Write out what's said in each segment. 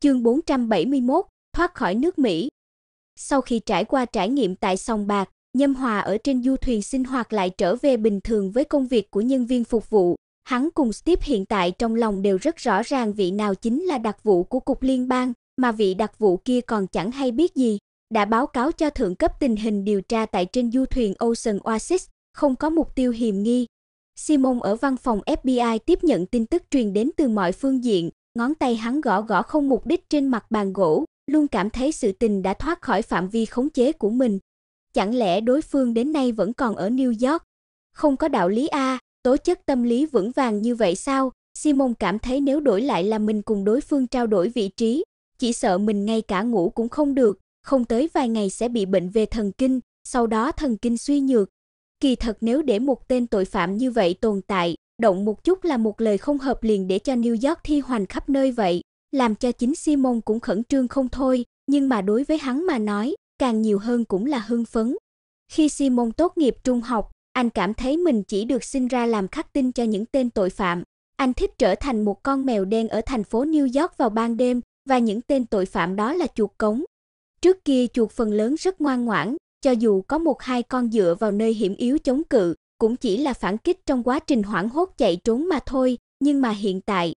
Chương 471, thoát khỏi nước Mỹ. Sau khi trải qua trải nghiệm tại sòng bạc, Nhâm Hòa ở trên du thuyền sinh hoạt lại trở về bình thường với công việc của nhân viên phục vụ. Hắn cùng Steve hiện tại trong lòng đều rất rõ ràng vị nào chính là đặc vụ của cục liên bang, mà vị đặc vụ kia còn chẳng hay biết gì, đã báo cáo cho thượng cấp tình hình điều tra tại trên du thuyền Ocean Oasis, không có mục tiêu hiềm nghi, Simon ở văn phòng FBI tiếp nhận tin tức truyền đến từ mọi phương diện, ngón tay hắn gõ gõ không mục đích trên mặt bàn gỗ, luôn cảm thấy sự tình đã thoát khỏi phạm vi khống chế của mình. Chẳng lẽ đối phương đến nay vẫn còn ở New York? Không có đạo lý a, tố chất tâm lý vững vàng như vậy sao? Simon cảm thấy nếu đổi lại là mình cùng đối phương trao đổi vị trí, chỉ sợ mình ngay cả ngủ cũng không được, không tới vài ngày sẽ bị bệnh về thần kinh, sau đó thần kinh suy nhược, Kỳ thật nếu để một tên tội phạm như vậy tồn tại, động một chút là một lời không hợp liền để cho New York thi hoành khắp nơi vậy, làm cho chính Simon cũng khẩn trương không thôi, nhưng mà đối với hắn mà nói, càng nhiều hơn cũng là hưng phấn. Khi Simon tốt nghiệp trung học, anh cảm thấy mình chỉ được sinh ra làm khắc tinh cho những tên tội phạm. Anh thích trở thành một con mèo đen ở thành phố New York vào ban đêm và những tên tội phạm đó là chuột cống. Trước kia chuột phần lớn rất ngoan ngoãn, cho dù có một hai con dựa vào nơi hiểm yếu chống cự, cũng chỉ là phản kích trong quá trình hoảng hốt chạy trốn mà thôi, nhưng mà hiện tại,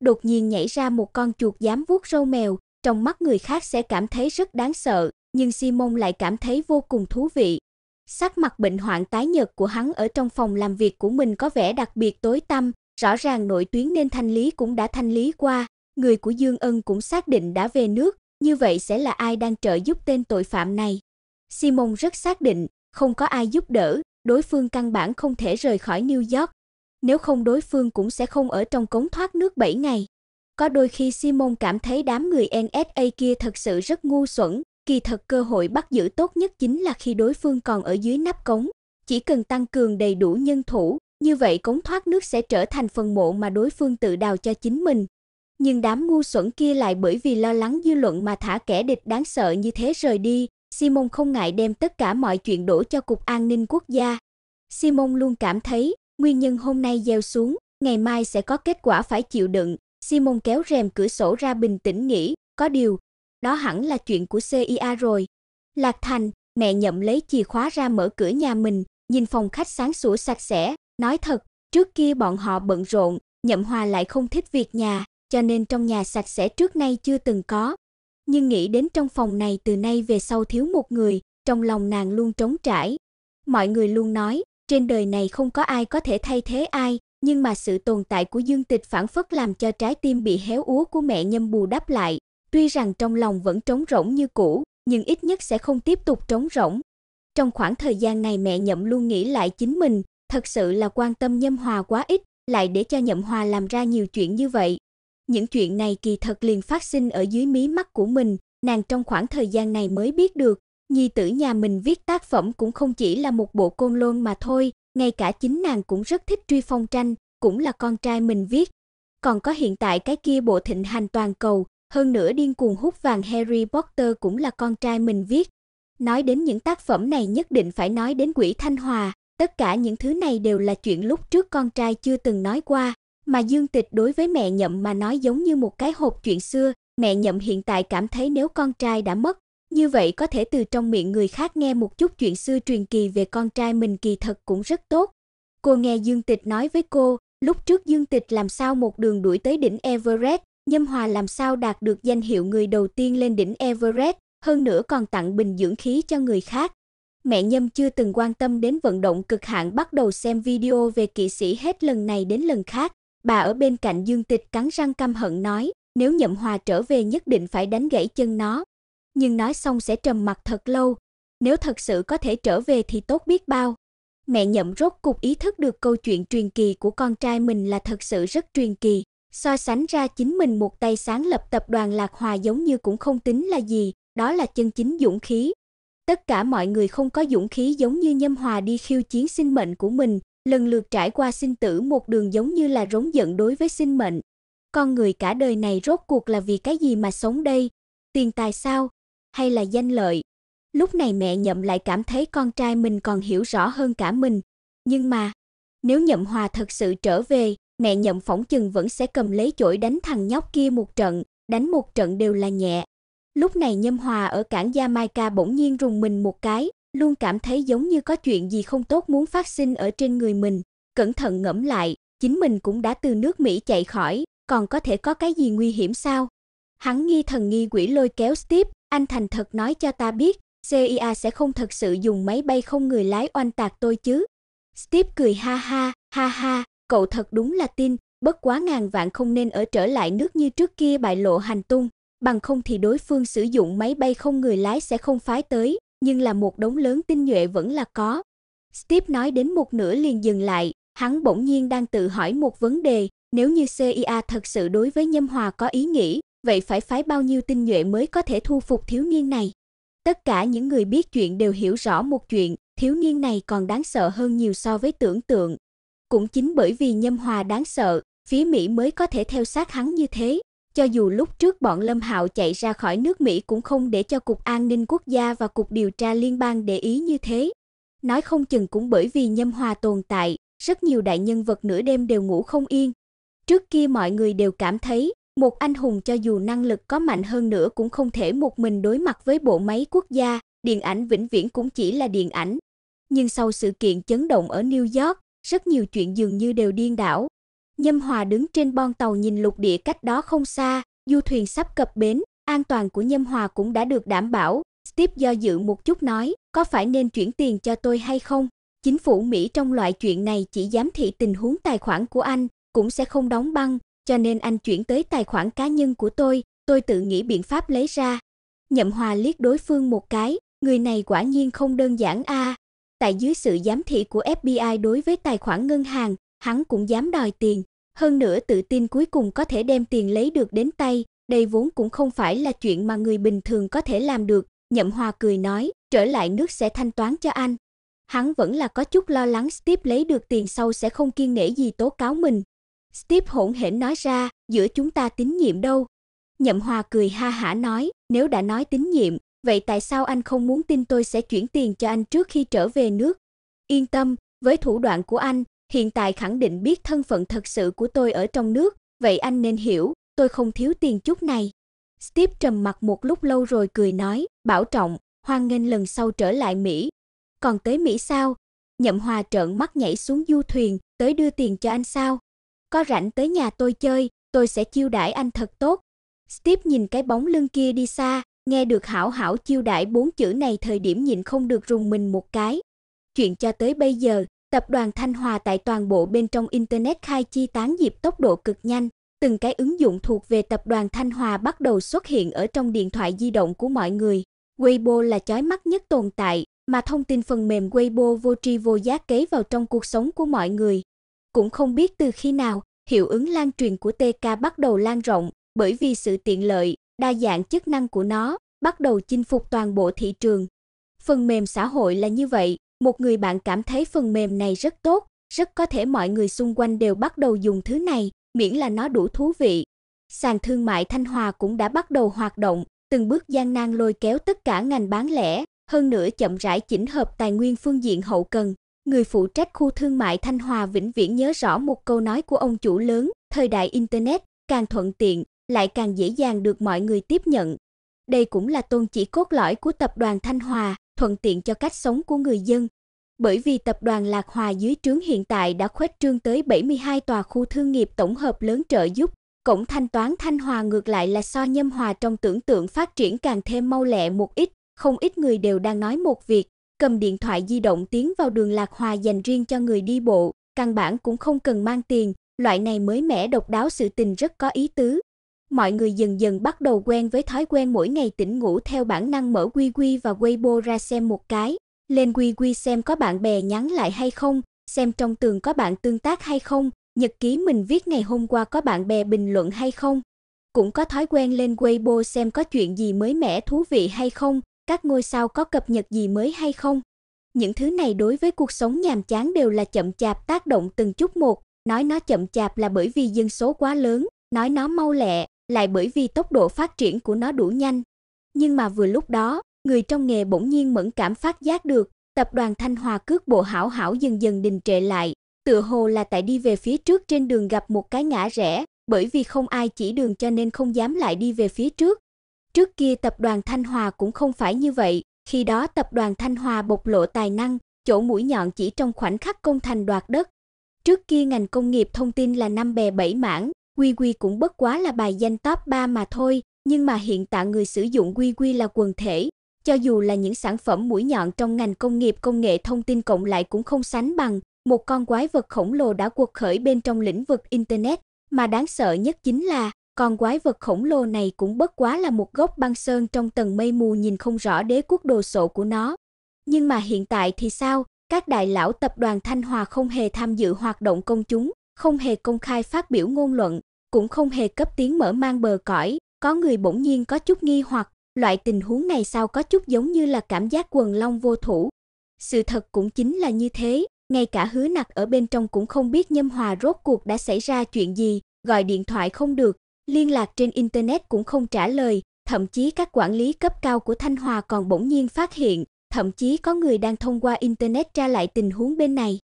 đột nhiên nhảy ra một con chuột dám vuốt râu mèo, trong mắt người khác sẽ cảm thấy rất đáng sợ, nhưng Simon lại cảm thấy vô cùng thú vị. Sắc mặt bệnh hoạn tái nhợt của hắn ở trong phòng làm việc của mình có vẻ đặc biệt tối tăm, rõ ràng nội tuyến nên thanh lý cũng đã thanh lý qua, người của Dương Ân cũng xác định đã về nước, như vậy sẽ là ai đang trợ giúp tên tội phạm này? Simon rất xác định, không có ai giúp đỡ, đối phương căn bản không thể rời khỏi New York, nếu không đối phương cũng sẽ không ở trong cống thoát nước 7 ngày. Có đôi khi Simon cảm thấy đám người NSA kia thật sự rất ngu xuẩn, kỳ thật cơ hội bắt giữ tốt nhất chính là khi đối phương còn ở dưới nắp cống, chỉ cần tăng cường đầy đủ nhân thủ, như vậy cống thoát nước sẽ trở thành phần mộ mà đối phương tự đào cho chính mình. Nhưng đám ngu xuẩn kia lại bởi vì lo lắng dư luận mà thả kẻ địch đáng sợ như thế rời đi, Simon không ngại đem tất cả mọi chuyện đổ cho Cục An ninh Quốc gia. Simon luôn cảm thấy, nguyên nhân hôm nay gieo xuống, ngày mai sẽ có kết quả phải chịu đựng. Simon kéo rèm cửa sổ ra bình tĩnh nghĩ, có điều, đó hẳn là chuyện của CIA rồi. Lạc Thành, mẹ nhậm lấy chìa khóa ra mở cửa nhà mình, nhìn phòng khách sáng sủa sạch sẽ, nói thật, trước kia bọn họ bận rộn, Nhậm Hòa lại không thích việc nhà, cho nên trong nhà sạch sẽ trước nay chưa từng có nhưng nghĩ đến trong phòng này từ nay về sau thiếu một người, trong lòng nàng luôn trống trải. Mọi người luôn nói, trên đời này không có ai có thể thay thế ai, nhưng mà sự tồn tại của Dương Tịch phản phất làm cho trái tim bị héo úa của mẹ Nhâm bù đắp lại. Tuy rằng trong lòng vẫn trống rỗng như cũ, nhưng ít nhất sẽ không tiếp tục trống rỗng. Trong khoảng thời gian này mẹ Nhậm luôn nghĩ lại chính mình, thật sự là quan tâm Nhâm Hòa quá ít, lại để cho Nhậm Hòa làm ra nhiều chuyện như vậy những chuyện này kỳ thật liền phát sinh ở dưới mí mắt của mình, nàng trong khoảng thời gian này mới biết được, nhi tử nhà mình viết tác phẩm cũng không chỉ là một bộ côn lôn mà thôi, ngay cả chính nàng cũng rất thích truy phong tranh, cũng là con trai mình viết. Còn có hiện tại cái kia bộ thịnh hành toàn cầu, hơn nữa điên cuồng hút vàng Harry Potter cũng là con trai mình viết. Nói đến những tác phẩm này nhất định phải nói đến Quỷ Thanh Hòa, tất cả những thứ này đều là chuyện lúc trước con trai chưa từng nói qua, mà Dương Tịch đối với mẹ Nhậm mà nói giống như một cái hộp chuyện xưa, mẹ Nhậm hiện tại cảm thấy nếu con trai đã mất, như vậy có thể từ trong miệng người khác nghe một chút chuyện xưa truyền kỳ về con trai mình kỳ thật cũng rất tốt. Cô nghe Dương Tịch nói với cô, lúc trước Dương Tịch làm sao một đường đuổi tới đỉnh Everest, Nhâm Hòa làm sao đạt được danh hiệu người đầu tiên lên đỉnh Everest, hơn nữa còn tặng bình dưỡng khí cho người khác. Mẹ Nhâm chưa từng quan tâm đến vận động cực hạn bắt đầu xem video về kỵ sĩ hết lần này đến lần khác. Bà ở bên cạnh Dương Tịch cắn răng căm hận nói, nếu Nhậm Hòa trở về nhất định phải đánh gãy chân nó. Nhưng nói xong sẽ trầm mặt thật lâu, nếu thật sự có thể trở về thì tốt biết bao. Mẹ Nhậm rốt cục ý thức được câu chuyện truyền kỳ của con trai mình là thật sự rất truyền kỳ, so sánh ra chính mình một tay sáng lập tập đoàn Lạc Hòa giống như cũng không tính là gì, đó là chân chính dũng khí. Tất cả mọi người không có dũng khí giống như Nhâm Hòa đi khiêu chiến sinh mệnh của mình, lần lượt trải qua sinh tử một đường giống như là rống giận đối với sinh mệnh. Con người cả đời này rốt cuộc là vì cái gì mà sống đây? Tiền tài sao? Hay là danh lợi? Lúc này mẹ Nhậm lại cảm thấy con trai mình còn hiểu rõ hơn cả mình. Nhưng mà, nếu Nhậm Hòa thật sự trở về, mẹ Nhậm phỏng chừng vẫn sẽ cầm lấy chổi đánh thằng nhóc kia một trận, đánh một trận đều là nhẹ. Lúc này Nhâm Hòa ở cảng gia mai ca bỗng nhiên rùng mình một cái, luôn cảm thấy giống như có chuyện gì không tốt muốn phát sinh ở trên người mình, cẩn thận ngẫm lại, chính mình cũng đã từ nước Mỹ chạy khỏi, còn có thể có cái gì nguy hiểm sao? Hắn nghi thần nghi quỷ lôi kéo Steve, anh thành thật nói cho ta biết, CIA sẽ không thật sự dùng máy bay không người lái oanh tạc tôi chứ? Steve cười ha ha, ha ha, cậu thật đúng là tin, bất quá ngàn vạn không nên ở trở lại nước như trước kia bại lộ hành tung, bằng không thì đối phương sử dụng máy bay không người lái sẽ không phái tới, nhưng là một đống lớn tinh nhuệ vẫn là có. Steve nói đến một nửa liền dừng lại, hắn bỗng nhiên đang tự hỏi một vấn đề, nếu như CIA thật sự đối với Nhâm Hòa có ý nghĩ, vậy phải phái bao nhiêu tinh nhuệ mới có thể thu phục thiếu niên này? Tất cả những người biết chuyện đều hiểu rõ một chuyện, thiếu niên này còn đáng sợ hơn nhiều so với tưởng tượng. Cũng chính bởi vì Nhâm Hòa đáng sợ, phía Mỹ mới có thể theo sát hắn như thế, cho dù lúc trước bọn Lâm Hạo chạy ra khỏi nước Mỹ cũng không để cho Cục An ninh Quốc gia và Cục Điều tra Liên bang để ý như thế. Nói không chừng cũng bởi vì Nhâm Hòa tồn tại, rất nhiều đại nhân vật nửa đêm đều ngủ không yên. Trước kia mọi người đều cảm thấy, một anh hùng cho dù năng lực có mạnh hơn nữa cũng không thể một mình đối mặt với bộ máy quốc gia, điện ảnh vĩnh viễn cũng chỉ là điện ảnh. Nhưng sau sự kiện chấn động ở New York, rất nhiều chuyện dường như đều điên đảo, Nhâm Hòa đứng trên bon tàu nhìn lục địa cách đó không xa, du thuyền sắp cập bến, an toàn của Nhâm Hòa cũng đã được đảm bảo. Steve do dự một chút nói, có phải nên chuyển tiền cho tôi hay không? Chính phủ Mỹ trong loại chuyện này chỉ giám thị tình huống tài khoản của anh, cũng sẽ không đóng băng, cho nên anh chuyển tới tài khoản cá nhân của tôi, tôi tự nghĩ biện pháp lấy ra. Nhậm Hòa liếc đối phương một cái, người này quả nhiên không đơn giản a. À. Tại dưới sự giám thị của FBI đối với tài khoản ngân hàng, hắn cũng dám đòi tiền, hơn nữa tự tin cuối cùng có thể đem tiền lấy được đến tay, đây vốn cũng không phải là chuyện mà người bình thường có thể làm được, Nhậm Hòa cười nói, trở lại nước sẽ thanh toán cho anh. Hắn vẫn là có chút lo lắng Steve lấy được tiền sau sẽ không kiên nể gì tố cáo mình. Steve hỗn hển nói ra, giữa chúng ta tín nhiệm đâu? Nhậm Hòa cười ha hả nói, nếu đã nói tín nhiệm, vậy tại sao anh không muốn tin tôi sẽ chuyển tiền cho anh trước khi trở về nước? Yên tâm, với thủ đoạn của anh, hiện tại khẳng định biết thân phận thật sự của tôi ở trong nước, vậy anh nên hiểu, tôi không thiếu tiền chút này. Steve trầm mặt một lúc lâu rồi cười nói, bảo trọng, hoan nghênh lần sau trở lại Mỹ. Còn tới Mỹ sao? Nhậm Hòa trợn mắt nhảy xuống du thuyền, tới đưa tiền cho anh sao? Có rảnh tới nhà tôi chơi, tôi sẽ chiêu đãi anh thật tốt. Steve nhìn cái bóng lưng kia đi xa, nghe được hảo hảo chiêu đãi bốn chữ này thời điểm nhịn không được rùng mình một cái. Chuyện cho tới bây giờ, Tập đoàn Thanh Hòa tại toàn bộ bên trong Internet khai chi tán dịp tốc độ cực nhanh, từng cái ứng dụng thuộc về tập đoàn Thanh Hòa bắt đầu xuất hiện ở trong điện thoại di động của mọi người. Weibo là chói mắt nhất tồn tại, mà thông tin phần mềm Weibo vô tri vô giác kế vào trong cuộc sống của mọi người. Cũng không biết từ khi nào, hiệu ứng lan truyền của TK bắt đầu lan rộng, bởi vì sự tiện lợi, đa dạng chức năng của nó bắt đầu chinh phục toàn bộ thị trường. Phần mềm xã hội là như vậy, một người bạn cảm thấy phần mềm này rất tốt, rất có thể mọi người xung quanh đều bắt đầu dùng thứ này, miễn là nó đủ thú vị. Sàn thương mại Thanh Hòa cũng đã bắt đầu hoạt động, từng bước gian nan lôi kéo tất cả ngành bán lẻ, hơn nữa chậm rãi chỉnh hợp tài nguyên phương diện hậu cần. Người phụ trách khu thương mại Thanh Hòa vĩnh viễn nhớ rõ một câu nói của ông chủ lớn, thời đại internet càng thuận tiện lại càng dễ dàng được mọi người tiếp nhận. Đây cũng là tôn chỉ cốt lõi của tập đoàn Thanh Hòa, thuận tiện cho cách sống của người dân. Bởi vì tập đoàn Lạc Hòa dưới trướng hiện tại đã khuếch trương tới 72 tòa khu thương nghiệp tổng hợp lớn trợ giúp, cổng thanh toán Thanh Hòa ngược lại là so Nhâm Hòa trong tưởng tượng phát triển càng thêm mau lẹ một ít, không ít người đều đang nói một việc, cầm điện thoại di động tiến vào đường Lạc Hòa dành riêng cho người đi bộ, căn bản cũng không cần mang tiền, loại này mới mẻ độc đáo sự tình rất có ý tứ, mọi người dần dần bắt đầu quen với thói quen mỗi ngày tỉnh ngủ theo bản năng mở quy quy và Weibo ra xem một cái, lên quy quy xem có bạn bè nhắn lại hay không, xem trong tường có bạn tương tác hay không, nhật ký mình viết ngày hôm qua có bạn bè bình luận hay không. Cũng có thói quen lên Weibo xem có chuyện gì mới mẻ thú vị hay không, các ngôi sao có cập nhật gì mới hay không. Những thứ này đối với cuộc sống nhàm chán đều là chậm chạp tác động từng chút một, nói nó chậm chạp là bởi vì dân số quá lớn, nói nó mau lẹ, lại bởi vì tốc độ phát triển của nó đủ nhanh. Nhưng mà vừa lúc đó, người trong nghề bỗng nhiên mẫn cảm phát giác được, tập đoàn Thanh Hòa cước bộ hảo hảo dần dần đình trệ lại, tựa hồ là tại đi về phía trước trên đường gặp một cái ngã rẽ, bởi vì không ai chỉ đường cho nên không dám lại đi về phía trước. Trước kia tập đoàn Thanh Hòa cũng không phải như vậy, khi đó tập đoàn Thanh Hòa bộc lộ tài năng, chỗ mũi nhọn chỉ trong khoảnh khắc công thành đoạt đất. Trước kia ngành công nghiệp thông tin là năm bè bảy mảng, Quy Quy cũng bất quá là bài danh top 3 mà thôi, nhưng mà hiện tại người sử dụng Quy Quy là quần thể, cho dù là những sản phẩm mũi nhọn trong ngành công nghiệp công nghệ thông tin cộng lại cũng không sánh bằng, một con quái vật khổng lồ đã cuộc khởi bên trong lĩnh vực internet, mà đáng sợ nhất chính là con quái vật khổng lồ này cũng bất quá là một gốc băng sơn trong tầng mây mù nhìn không rõ đế quốc đồ sộ của nó. Nhưng mà hiện tại thì sao? Các đại lão tập đoàn Thanh Hòa không hề tham dự hoạt động công chúng, không hề công khai phát biểu ngôn luận, cũng không hề cấp tiếng mở mang bờ cõi, có người bỗng nhiên có chút nghi hoặc, loại tình huống này sao có chút giống như là cảm giác quần long vô thủ. Sự thật cũng chính là như thế, ngay cả hứa nặc ở bên trong cũng không biết Nhâm Hòa rốt cuộc đã xảy ra chuyện gì, gọi điện thoại không được, liên lạc trên internet cũng không trả lời, thậm chí các quản lý cấp cao của Thanh Hòa còn bỗng nhiên phát hiện, thậm chí có người đang thông qua internet tra lại tình huống bên này.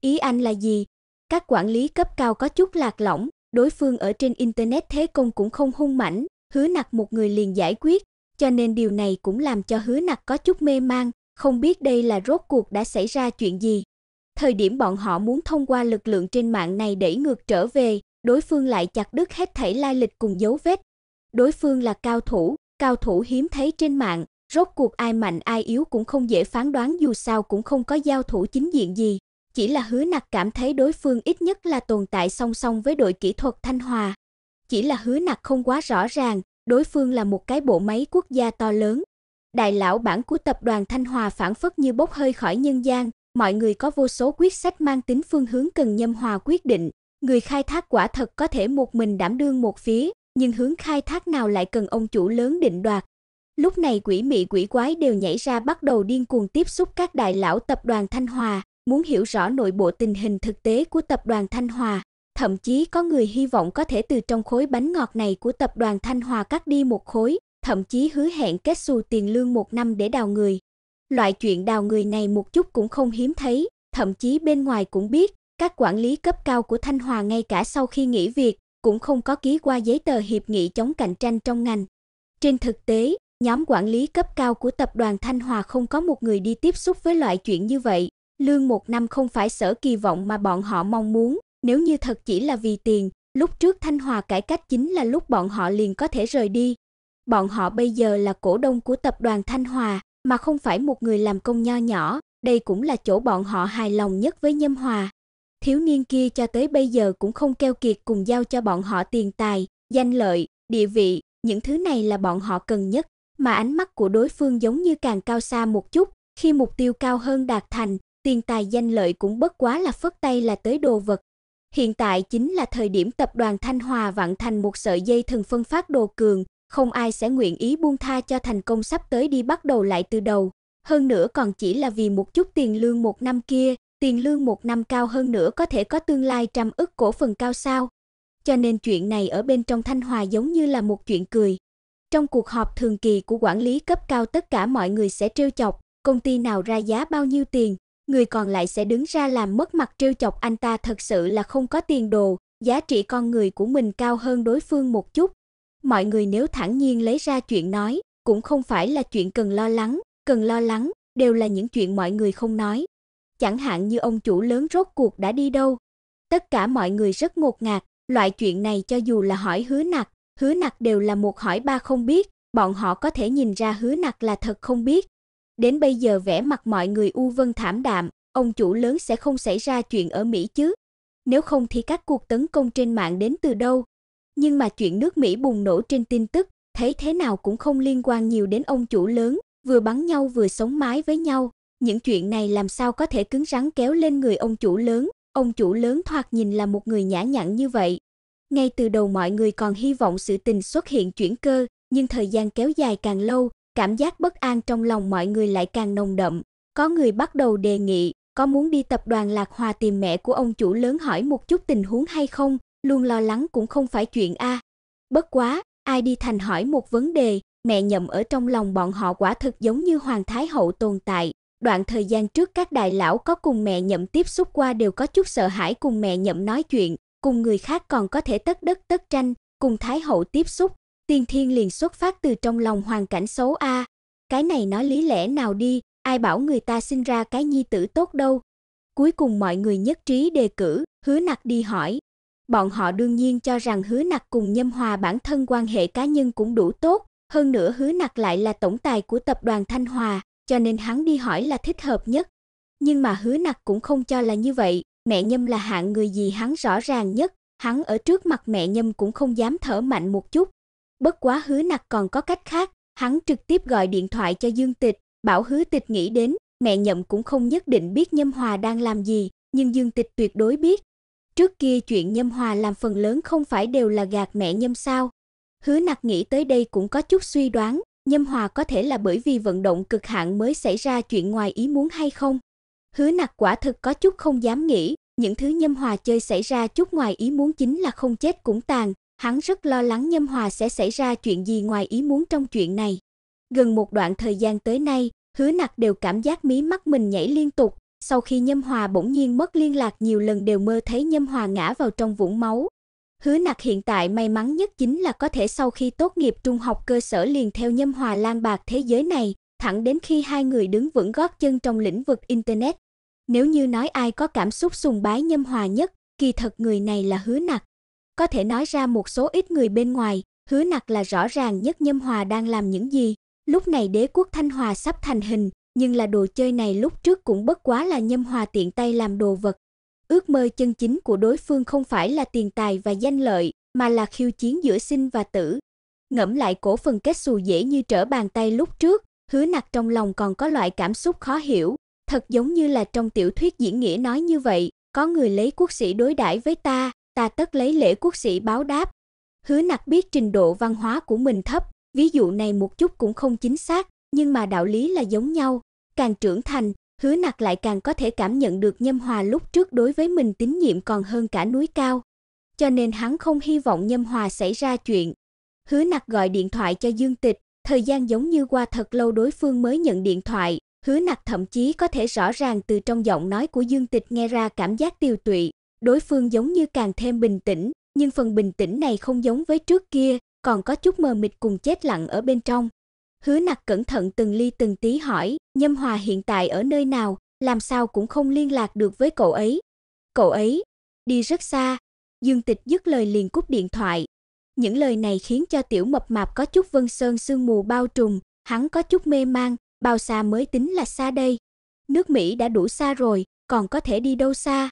Ý anh là gì? Các quản lý cấp cao có chút lạc lõng, đối phương ở trên internet thế công cũng không hung mãnh, hứa nặc một người liền giải quyết, cho nên điều này cũng làm cho hứa nặc có chút mê mang, không biết đây là rốt cuộc đã xảy ra chuyện gì. Thời điểm bọn họ muốn thông qua lực lượng trên mạng này đẩy ngược trở về, đối phương lại chặt đứt hết thảy lai lịch cùng dấu vết. Đối phương là cao thủ, cao thủ hiếm thấy trên mạng, rốt cuộc ai mạnh ai yếu cũng không dễ phán đoán dù sao cũng không có giao thủ chính diện gì, chỉ là Hứa Nặc cảm thấy đối phương ít nhất là tồn tại song song với đội kỹ thuật Thanh Hòa. Chỉ là Hứa Nặc không quá rõ ràng, đối phương là một cái bộ máy quốc gia to lớn. Đại lão bản của tập đoàn Thanh Hòa phản phất như bốc hơi khỏi nhân gian, mọi người có vô số quyết sách mang tính phương hướng cần nhâm hòa quyết định, người khai thác quả thật có thể một mình đảm đương một phía, nhưng hướng khai thác nào lại cần ông chủ lớn định đoạt. Lúc này quỷ mị quỷ quái đều nhảy ra bắt đầu điên cuồng tiếp xúc các đại lão tập đoàn Thanh Hòa, Muốn hiểu rõ nội bộ tình hình thực tế của tập đoàn Thanh Hòa, thậm chí có người hy vọng có thể từ trong khối bánh ngọt này của tập đoàn Thanh Hòa cắt đi một khối, thậm chí hứa hẹn kết xù tiền lương một năm để đào người. Loại chuyện đào người này một chút cũng không hiếm thấy, thậm chí bên ngoài cũng biết, các quản lý cấp cao của Thanh Hòa ngay cả sau khi nghỉ việc cũng không có ký qua giấy tờ hiệp nghị chống cạnh tranh trong ngành. Trên thực tế, nhóm quản lý cấp cao của tập đoàn Thanh Hòa không có một người đi tiếp xúc với loại chuyện như vậy, Lương một năm không phải sở kỳ vọng mà bọn họ mong muốn, nếu như thật chỉ là vì tiền, lúc trước Thanh Hòa cải cách chính là lúc bọn họ liền có thể rời đi. Bọn họ bây giờ là cổ đông của tập đoàn Thanh Hòa, mà không phải một người làm công nho nhỏ, đây cũng là chỗ bọn họ hài lòng nhất với Nhâm Hòa. Thiếu niên kia cho tới bây giờ cũng không keo kiệt cùng giao cho bọn họ tiền tài, danh lợi, địa vị, những thứ này là bọn họ cần nhất, mà ánh mắt của đối phương giống như càng cao xa một chút, khi mục tiêu cao hơn đạt thành, tiền tài danh lợi cũng bất quá là phất tay là tới đồ vật. Hiện tại chính là thời điểm tập đoàn Thanh Hòa vặn thành một sợi dây thần phân phát đồ cường, không ai sẽ nguyện ý buông tha cho thành công sắp tới đi bắt đầu lại từ đầu. Hơn nữa còn chỉ là vì một chút tiền lương một năm kia, tiền lương một năm cao hơn nữa có thể có tương lai trăm ức cổ phần cao sao. Cho nên chuyện này ở bên trong Thanh Hòa giống như là một chuyện cười. Trong cuộc họp thường kỳ của quản lý cấp cao tất cả mọi người sẽ trêu chọc, công ty nào ra giá bao nhiêu tiền, người còn lại sẽ đứng ra làm mất mặt trêu chọc anh ta thật sự là không có tiền đồ, giá trị con người của mình cao hơn đối phương một chút. Mọi người nếu thản nhiên lấy ra chuyện nói, cũng không phải là chuyện cần lo lắng, cần lo lắng đều là những chuyện mọi người không nói. Chẳng hạn như ông chủ lớn rốt cuộc đã đi đâu. Tất cả mọi người rất ngột ngạt, loại chuyện này cho dù là hỏi hứa nặc, hứa nặc đều là một hỏi ba không biết, bọn họ có thể nhìn ra hứa nặc là thật không biết, Đến bây giờ vẻ mặt mọi người u vân thảm đạm, ông chủ lớn sẽ không xảy ra chuyện ở Mỹ chứ? Nếu không thì các cuộc tấn công trên mạng đến từ đâu? Nhưng mà chuyện nước Mỹ bùng nổ trên tin tức, thấy thế nào cũng không liên quan nhiều đến ông chủ lớn, vừa bắn nhau vừa sống mái với nhau, những chuyện này làm sao có thể cứng rắn kéo lên người ông chủ lớn? Ông chủ lớn thoạt nhìn là một người nhã nhặn như vậy. Ngay từ đầu mọi người còn hy vọng sự tình xuất hiện chuyển cơ, nhưng thời gian kéo dài càng lâu, cảm giác bất an trong lòng mọi người lại càng nồng đậm. Có người bắt đầu đề nghị, có muốn đi tập đoàn Lạc Hòa tìm mẹ của ông chủ lớn hỏi một chút tình huống hay không, luôn lo lắng cũng không phải chuyện a. À. Bất quá, ai đi thành hỏi một vấn đề, mẹ nhậm ở trong lòng bọn họ quả thực giống như hoàng thái hậu tồn tại. Đoạn thời gian trước các đại lão có cùng mẹ nhậm tiếp xúc qua đều có chút sợ hãi cùng mẹ nhậm nói chuyện, cùng người khác còn có thể tất đất tất tranh, cùng thái hậu tiếp xúc, Tiên Thiên liền xuất phát từ trong lòng hoàn cảnh xấu a, à. cái này nói lý lẽ nào đi, ai bảo người ta sinh ra cái nhi tử tốt đâu. Cuối cùng mọi người nhất trí đề cử, Hứa Nặc đi hỏi. Bọn họ đương nhiên cho rằng Hứa Nặc cùng Nhâm Hòa bản thân quan hệ cá nhân cũng đủ tốt, hơn nữa Hứa Nặc lại là tổng tài của tập đoàn Thanh Hòa, cho nên hắn đi hỏi là thích hợp nhất. Nhưng mà Hứa Nặc cũng không cho là như vậy, mẹ Nhâm là hạng người gì hắn rõ ràng nhất, hắn ở trước mặt mẹ Nhâm cũng không dám thở mạnh một chút, Bất quá Hứa Nặc còn có cách khác, hắn trực tiếp gọi điện thoại cho Dương Tịch, bảo Hứa Tịch nghĩ đến, mẹ nhậm cũng không nhất định biết Nhâm Hòa đang làm gì, nhưng Dương Tịch tuyệt đối biết. Trước kia chuyện Nhâm Hòa làm phần lớn không phải đều là gạt mẹ Nhâm sao? Hứa Nặc nghĩ tới đây cũng có chút suy đoán, Nhâm Hòa có thể là bởi vì vận động cực hạn mới xảy ra chuyện ngoài ý muốn hay không? Hứa Nặc quả thực có chút không dám nghĩ, những thứ Nhâm Hòa chơi xảy ra chút ngoài ý muốn chính là không chết cũng tàn, Hắn rất lo lắng Nhâm Hòa sẽ xảy ra chuyện gì ngoài ý muốn trong chuyện này. Gần một đoạn thời gian tới nay, Hứa Nặc đều cảm giác mí mắt mình nhảy liên tục, sau khi Nhâm Hòa bỗng nhiên mất liên lạc nhiều lần đều mơ thấy Nhâm Hòa ngã vào trong vũng máu. Hứa Nặc hiện tại may mắn nhất chính là có thể sau khi tốt nghiệp trung học cơ sở liền theo Nhâm Hòa lan bạc thế giới này, thẳng đến khi hai người đứng vững gót chân trong lĩnh vực internet. Nếu như nói ai có cảm xúc sùng bái Nhâm Hòa nhất, kỳ thật người này là Hứa Nặc. Có thể nói ra một số ít người bên ngoài, hứa nặc là rõ ràng nhất Nhâm Hòa đang làm những gì. Lúc này đế quốc Thanh Hòa sắp thành hình, nhưng là đồ chơi này lúc trước cũng bất quá là Nhâm Hòa tiện tay làm đồ vật. Ước mơ chân chính của đối phương không phải là tiền tài và danh lợi, mà là khiêu chiến giữa sinh và tử. Ngẫm lại cổ phần kết xù dễ như trở bàn tay lúc trước, hứa nặc trong lòng còn có loại cảm xúc khó hiểu, thật giống như là trong tiểu thuyết diễn nghĩa nói như vậy, có người lấy quốc sĩ đối đãi với ta, ta tất lấy lễ quốc sĩ báo đáp. Hứa Nặc biết trình độ văn hóa của mình thấp, ví dụ này một chút cũng không chính xác, nhưng mà đạo lý là giống nhau, càng trưởng thành, Hứa Nặc lại càng có thể cảm nhận được Nhâm Hòa lúc trước đối với mình tín nhiệm còn hơn cả núi cao. Cho nên hắn không hy vọng Nhâm Hòa xảy ra chuyện. Hứa Nặc gọi điện thoại cho Dương Tịch, thời gian giống như qua thật lâu đối phương mới nhận điện thoại, Hứa Nặc thậm chí có thể rõ ràng từ trong giọng nói của Dương Tịch nghe ra cảm giác tiêu tụy, đối phương giống như càng thêm bình tĩnh, nhưng phần bình tĩnh này không giống với trước kia, còn có chút mờ mịt cùng chết lặng ở bên trong. Hứa Nặc cẩn thận từng ly từng tí hỏi, Nhâm Hòa hiện tại ở nơi nào, làm sao cũng không liên lạc được với cậu ấy. Cậu ấy đi rất xa. Dương Tịch dứt lời liền cúp điện thoại. Những lời này khiến cho tiểu mập mạp có chút vân sơn sương mù bao trùm, hắn có chút mê mang, bao xa mới tính là xa đây? Nước Mỹ đã đủ xa rồi, còn có thể đi đâu xa?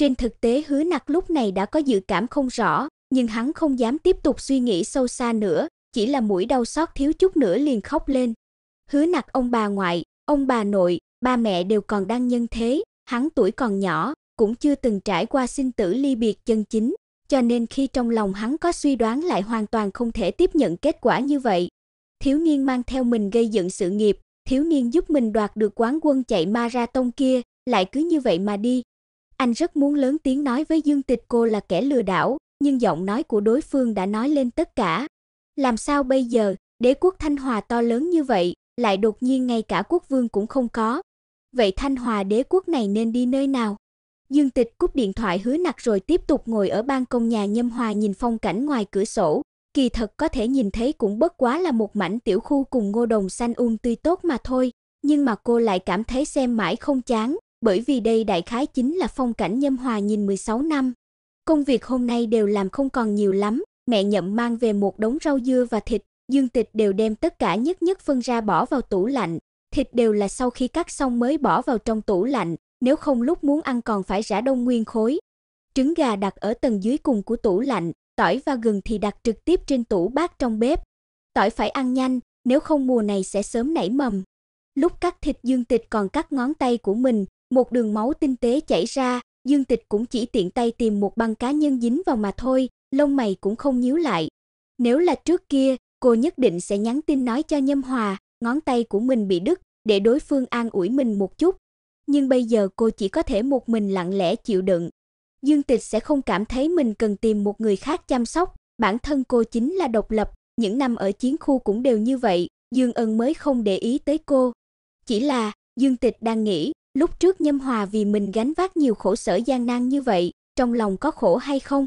Trên thực tế Hứa Nặc lúc này đã có dự cảm không rõ, nhưng hắn không dám tiếp tục suy nghĩ sâu xa nữa, chỉ là mũi đau xót thiếu chút nữa liền khóc lên. Hứa Nặc ông bà ngoại, ông bà nội, ba mẹ đều còn đang nhân thế, hắn tuổi còn nhỏ, cũng chưa từng trải qua sinh tử ly biệt chân chính, cho nên khi trong lòng hắn có suy đoán lại hoàn toàn không thể tiếp nhận kết quả như vậy. Thiếu niên mang theo mình gây dựng sự nghiệp, thiếu niên giúp mình đoạt được quán quân chạy marathon kia, lại cứ như vậy mà đi, anh rất muốn lớn tiếng nói với Dương Tịch cô là kẻ lừa đảo, nhưng giọng nói của đối phương đã nói lên tất cả. Làm sao bây giờ, đế quốc Thanh Hòa to lớn như vậy, lại đột nhiên ngay cả quốc vương cũng không có. Vậy Thanh Hòa đế quốc này nên đi nơi nào? Dương Tịch cúp điện thoại hứa nặc rồi tiếp tục ngồi ở ban công nhà Nhâm Hòa nhìn phong cảnh ngoài cửa sổ, kỳ thật có thể nhìn thấy cũng bất quá là một mảnh tiểu khu cùng ngô đồng xanh um tươi tốt mà thôi, nhưng mà cô lại cảm thấy xem mãi không chán, bởi vì đây đại khái chính là phong cảnh Nhâm Hòa nhìn 16 năm. Công việc hôm nay đều làm không còn nhiều lắm, mẹ Nhậm mang về một đống rau dưa và thịt, Dương Tịch đều đem tất cả nhất nhất phân ra bỏ vào tủ lạnh, thịt đều là sau khi cắt xong mới bỏ vào trong tủ lạnh, nếu không lúc muốn ăn còn phải rã đông nguyên khối. Trứng gà đặt ở tầng dưới cùng của tủ lạnh, tỏi và gừng thì đặt trực tiếp trên tủ bát trong bếp. Tỏi phải ăn nhanh, nếu không mùa này sẽ sớm nảy mầm. Lúc cắt thịt Dương Tịch còn cắt ngón tay của mình, một đường máu tinh tế chảy ra, Dương Tịch cũng chỉ tiện tay tìm một băng cá nhân dính vào mà thôi, lông mày cũng không nhíu lại. Nếu là trước kia, cô nhất định sẽ nhắn tin nói cho Nhâm Hòa, ngón tay của mình bị đứt, để đối phương an ủi mình một chút. Nhưng bây giờ cô chỉ có thể một mình lặng lẽ chịu đựng. Dương Tịch sẽ không cảm thấy mình cần tìm một người khác chăm sóc, bản thân cô chính là độc lập, những năm ở chiến khu cũng đều như vậy, Dương Ân mới không để ý tới cô. Chỉ là, Dương Tịch đang nghĩ, Lúc trước Nhâm Hòa vì mình gánh vác nhiều khổ sở gian nan như vậy, trong lòng có khổ hay không?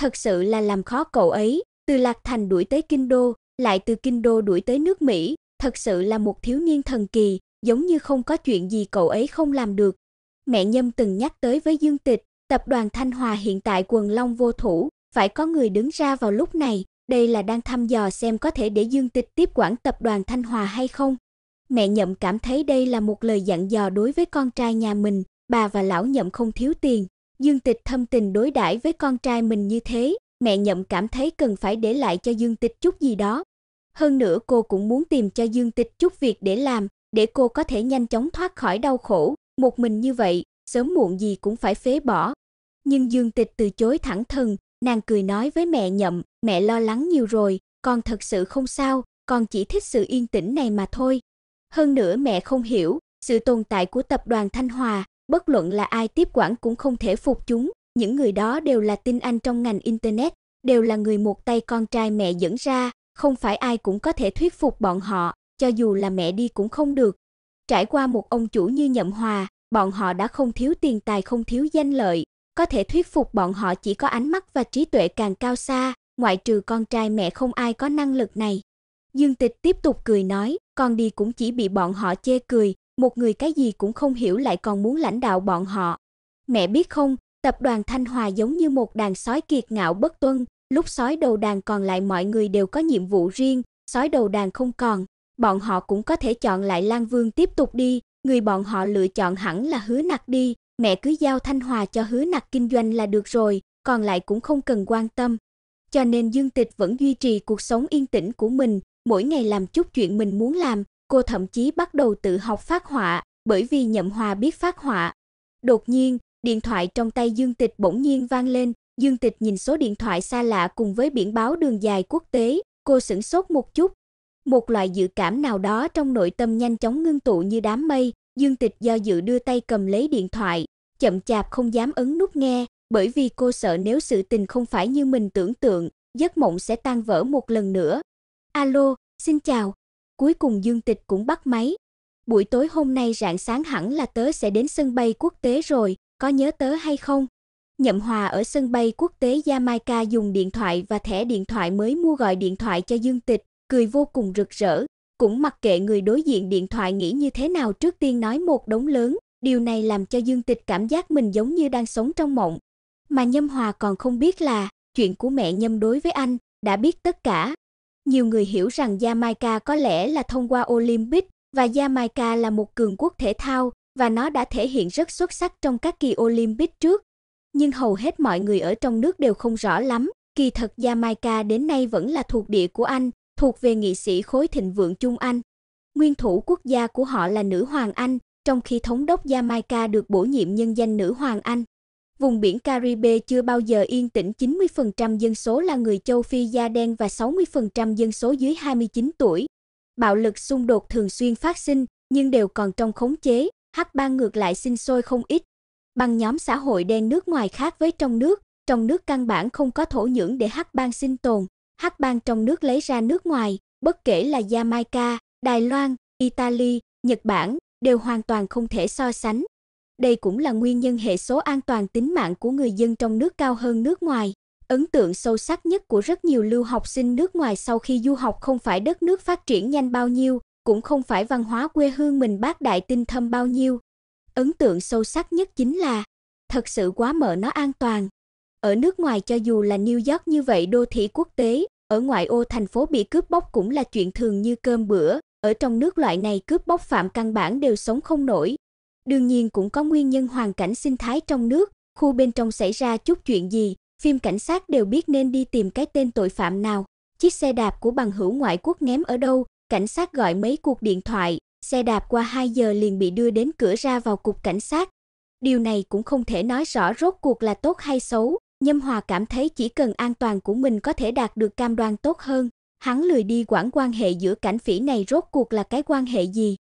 Thật sự là làm khó cậu ấy, từ Lạc Thành đuổi tới Kinh Đô, lại từ Kinh Đô đuổi tới nước Mỹ, thật sự là một thiếu niên thần kỳ, giống như không có chuyện gì cậu ấy không làm được. Mẹ Nhâm từng nhắc tới với Dương Tịch, tập đoàn Thanh Hòa hiện tại quần long vô thủ, phải có người đứng ra vào lúc này, đây là đang thăm dò xem có thể để Dương Tịch tiếp quản tập đoàn Thanh Hòa hay không. Mẹ Nhậm cảm thấy đây là một lời dặn dò đối với con trai nhà mình, bà và lão Nhậm không thiếu tiền, Dương Tịch thâm tình đối đãi với con trai mình như thế, mẹ Nhậm cảm thấy cần phải để lại cho Dương Tịch chút gì đó. Hơn nữa cô cũng muốn tìm cho Dương Tịch chút việc để làm, để cô có thể nhanh chóng thoát khỏi đau khổ, một mình như vậy, sớm muộn gì cũng phải phế bỏ. Nhưng Dương Tịch từ chối thẳng thừng, nàng cười nói với mẹ Nhậm, mẹ lo lắng nhiều rồi, con thật sự không sao, con chỉ thích sự yên tĩnh này mà thôi, hơn nữa mẹ không hiểu, sự tồn tại của tập đoàn Thanh Hòa, bất luận là ai tiếp quản cũng không thể phục chúng, những người đó đều là tinh anh trong ngành internet, đều là người một tay con trai mẹ dẫn ra, không phải ai cũng có thể thuyết phục bọn họ, cho dù là mẹ đi cũng không được. Trải qua một ông chủ như Nhậm Hòa, bọn họ đã không thiếu tiền tài không thiếu danh lợi, có thể thuyết phục bọn họ chỉ có ánh mắt và trí tuệ càng cao xa, ngoại trừ con trai mẹ không ai có năng lực này. Dương Tịch tiếp tục cười nói, con đi cũng chỉ bị bọn họ chê cười, một người cái gì cũng không hiểu lại còn muốn lãnh đạo bọn họ. Mẹ biết không, tập đoàn Thanh Hòa giống như một đàn sói kiệt ngạo bất tuân, lúc sói đầu đàn còn lại mọi người đều có nhiệm vụ riêng, sói đầu đàn không còn, bọn họ cũng có thể chọn lại Lan Vương tiếp tục đi, người bọn họ lựa chọn hẳn là Hứa Nặc đi, mẹ cứ giao Thanh Hòa cho Hứa Nặc kinh doanh là được rồi, còn lại cũng không cần quan tâm. Cho nên Dương Tịch vẫn duy trì cuộc sống yên tĩnh của mình, mỗi ngày làm chút chuyện mình muốn làm, cô thậm chí bắt đầu tự học phát họa, bởi vì Nhậm Hòa biết phát họa. Đột nhiên, điện thoại trong tay Dương Tịch bỗng nhiên vang lên, Dương Tịch nhìn số điện thoại xa lạ cùng với biển báo đường dài quốc tế, cô sửng sốt một chút. Một loại dự cảm nào đó trong nội tâm nhanh chóng ngưng tụ như đám mây, Dương Tịch do dự đưa tay cầm lấy điện thoại, chậm chạp không dám ấn nút nghe, bởi vì cô sợ nếu sự tình không phải như mình tưởng tượng, giấc mộng sẽ tan vỡ một lần nữa. Alo, xin chào. Cuối cùng Dương Tịch cũng bắt máy. Buổi tối hôm nay rạng sáng hẳn là tớ sẽ đến sân bay quốc tế rồi, có nhớ tớ hay không? Nhậm Hòa ở sân bay quốc tế Jamaica dùng điện thoại và thẻ điện thoại mới mua gọi điện thoại cho Dương Tịch, cười vô cùng rực rỡ, cũng mặc kệ người đối diện điện thoại nghĩ như thế nào trước tiên nói một đống lớn, điều này làm cho Dương Tịch cảm giác mình giống như đang sống trong mộng. Mà Nhâm Hòa còn không biết là chuyện của mẹ Nhâm đối với anh, đã biết tất cả, nhiều người hiểu rằng Jamaica có lẽ là thông qua Olympic và Jamaica là một cường quốc thể thao và nó đã thể hiện rất xuất sắc trong các kỳ Olympic trước. Nhưng hầu hết mọi người ở trong nước đều không rõ lắm, kỳ thật Jamaica đến nay vẫn là thuộc địa của Anh, thuộc về nghị sĩ khối thịnh vượng chung Anh. Nguyên thủ quốc gia của họ là nữ hoàng Anh, trong khi thống đốc Jamaica được bổ nhiệm nhân danh nữ hoàng Anh. Vùng biển Caribe chưa bao giờ yên tĩnh, 90% dân số là người châu Phi da đen và 60% dân số dưới 29 tuổi. Bạo lực xung đột thường xuyên phát sinh, nhưng đều còn trong khống chế, hắc bang ngược lại sinh sôi không ít. Băng nhóm xã hội đen nước ngoài khác với trong nước, trong nước căn bản không có thổ nhưỡng để hắc bang sinh tồn, hắc bang trong nước lấy ra nước ngoài, bất kể là Jamaica, Đài Loan, Italy, Nhật Bản, đều hoàn toàn không thể so sánh. Đây cũng là nguyên nhân hệ số an toàn tính mạng của người dân trong nước cao hơn nước ngoài. Ấn tượng sâu sắc nhất của rất nhiều lưu học sinh nước ngoài sau khi du học không phải đất nước phát triển nhanh bao nhiêu, cũng không phải văn hóa quê hương mình bác đại tinh thâm bao nhiêu. Ấn tượng sâu sắc nhất chính là thật sự quá mở nó an toàn. Ở nước ngoài cho dù là New York như vậy đô thị quốc tế, ở ngoại ô thành phố bị cướp bóc cũng là chuyện thường như cơm bữa, ở trong nước loại này cướp bóc phạm căn bản đều sống không nổi, Đương nhiên cũng có nguyên nhân hoàn cảnh sinh thái trong nước, khu bên trong xảy ra chút chuyện gì, phim cảnh sát đều biết nên đi tìm cái tên tội phạm nào. Chiếc xe đạp của bằng hữu ngoại quốc ném ở đâu, cảnh sát gọi mấy cuộc điện thoại, xe đạp qua 2 giờ liền bị đưa đến cửa ra vào cục cảnh sát. Điều này cũng không thể nói rõ rốt cuộc là tốt hay xấu, Nhâm Hòa cảm thấy chỉ cần an toàn của mình có thể đạt được cam đoan tốt hơn, hắn lười đi quản quan hệ giữa cảnh phỉ này rốt cuộc là cái quan hệ gì.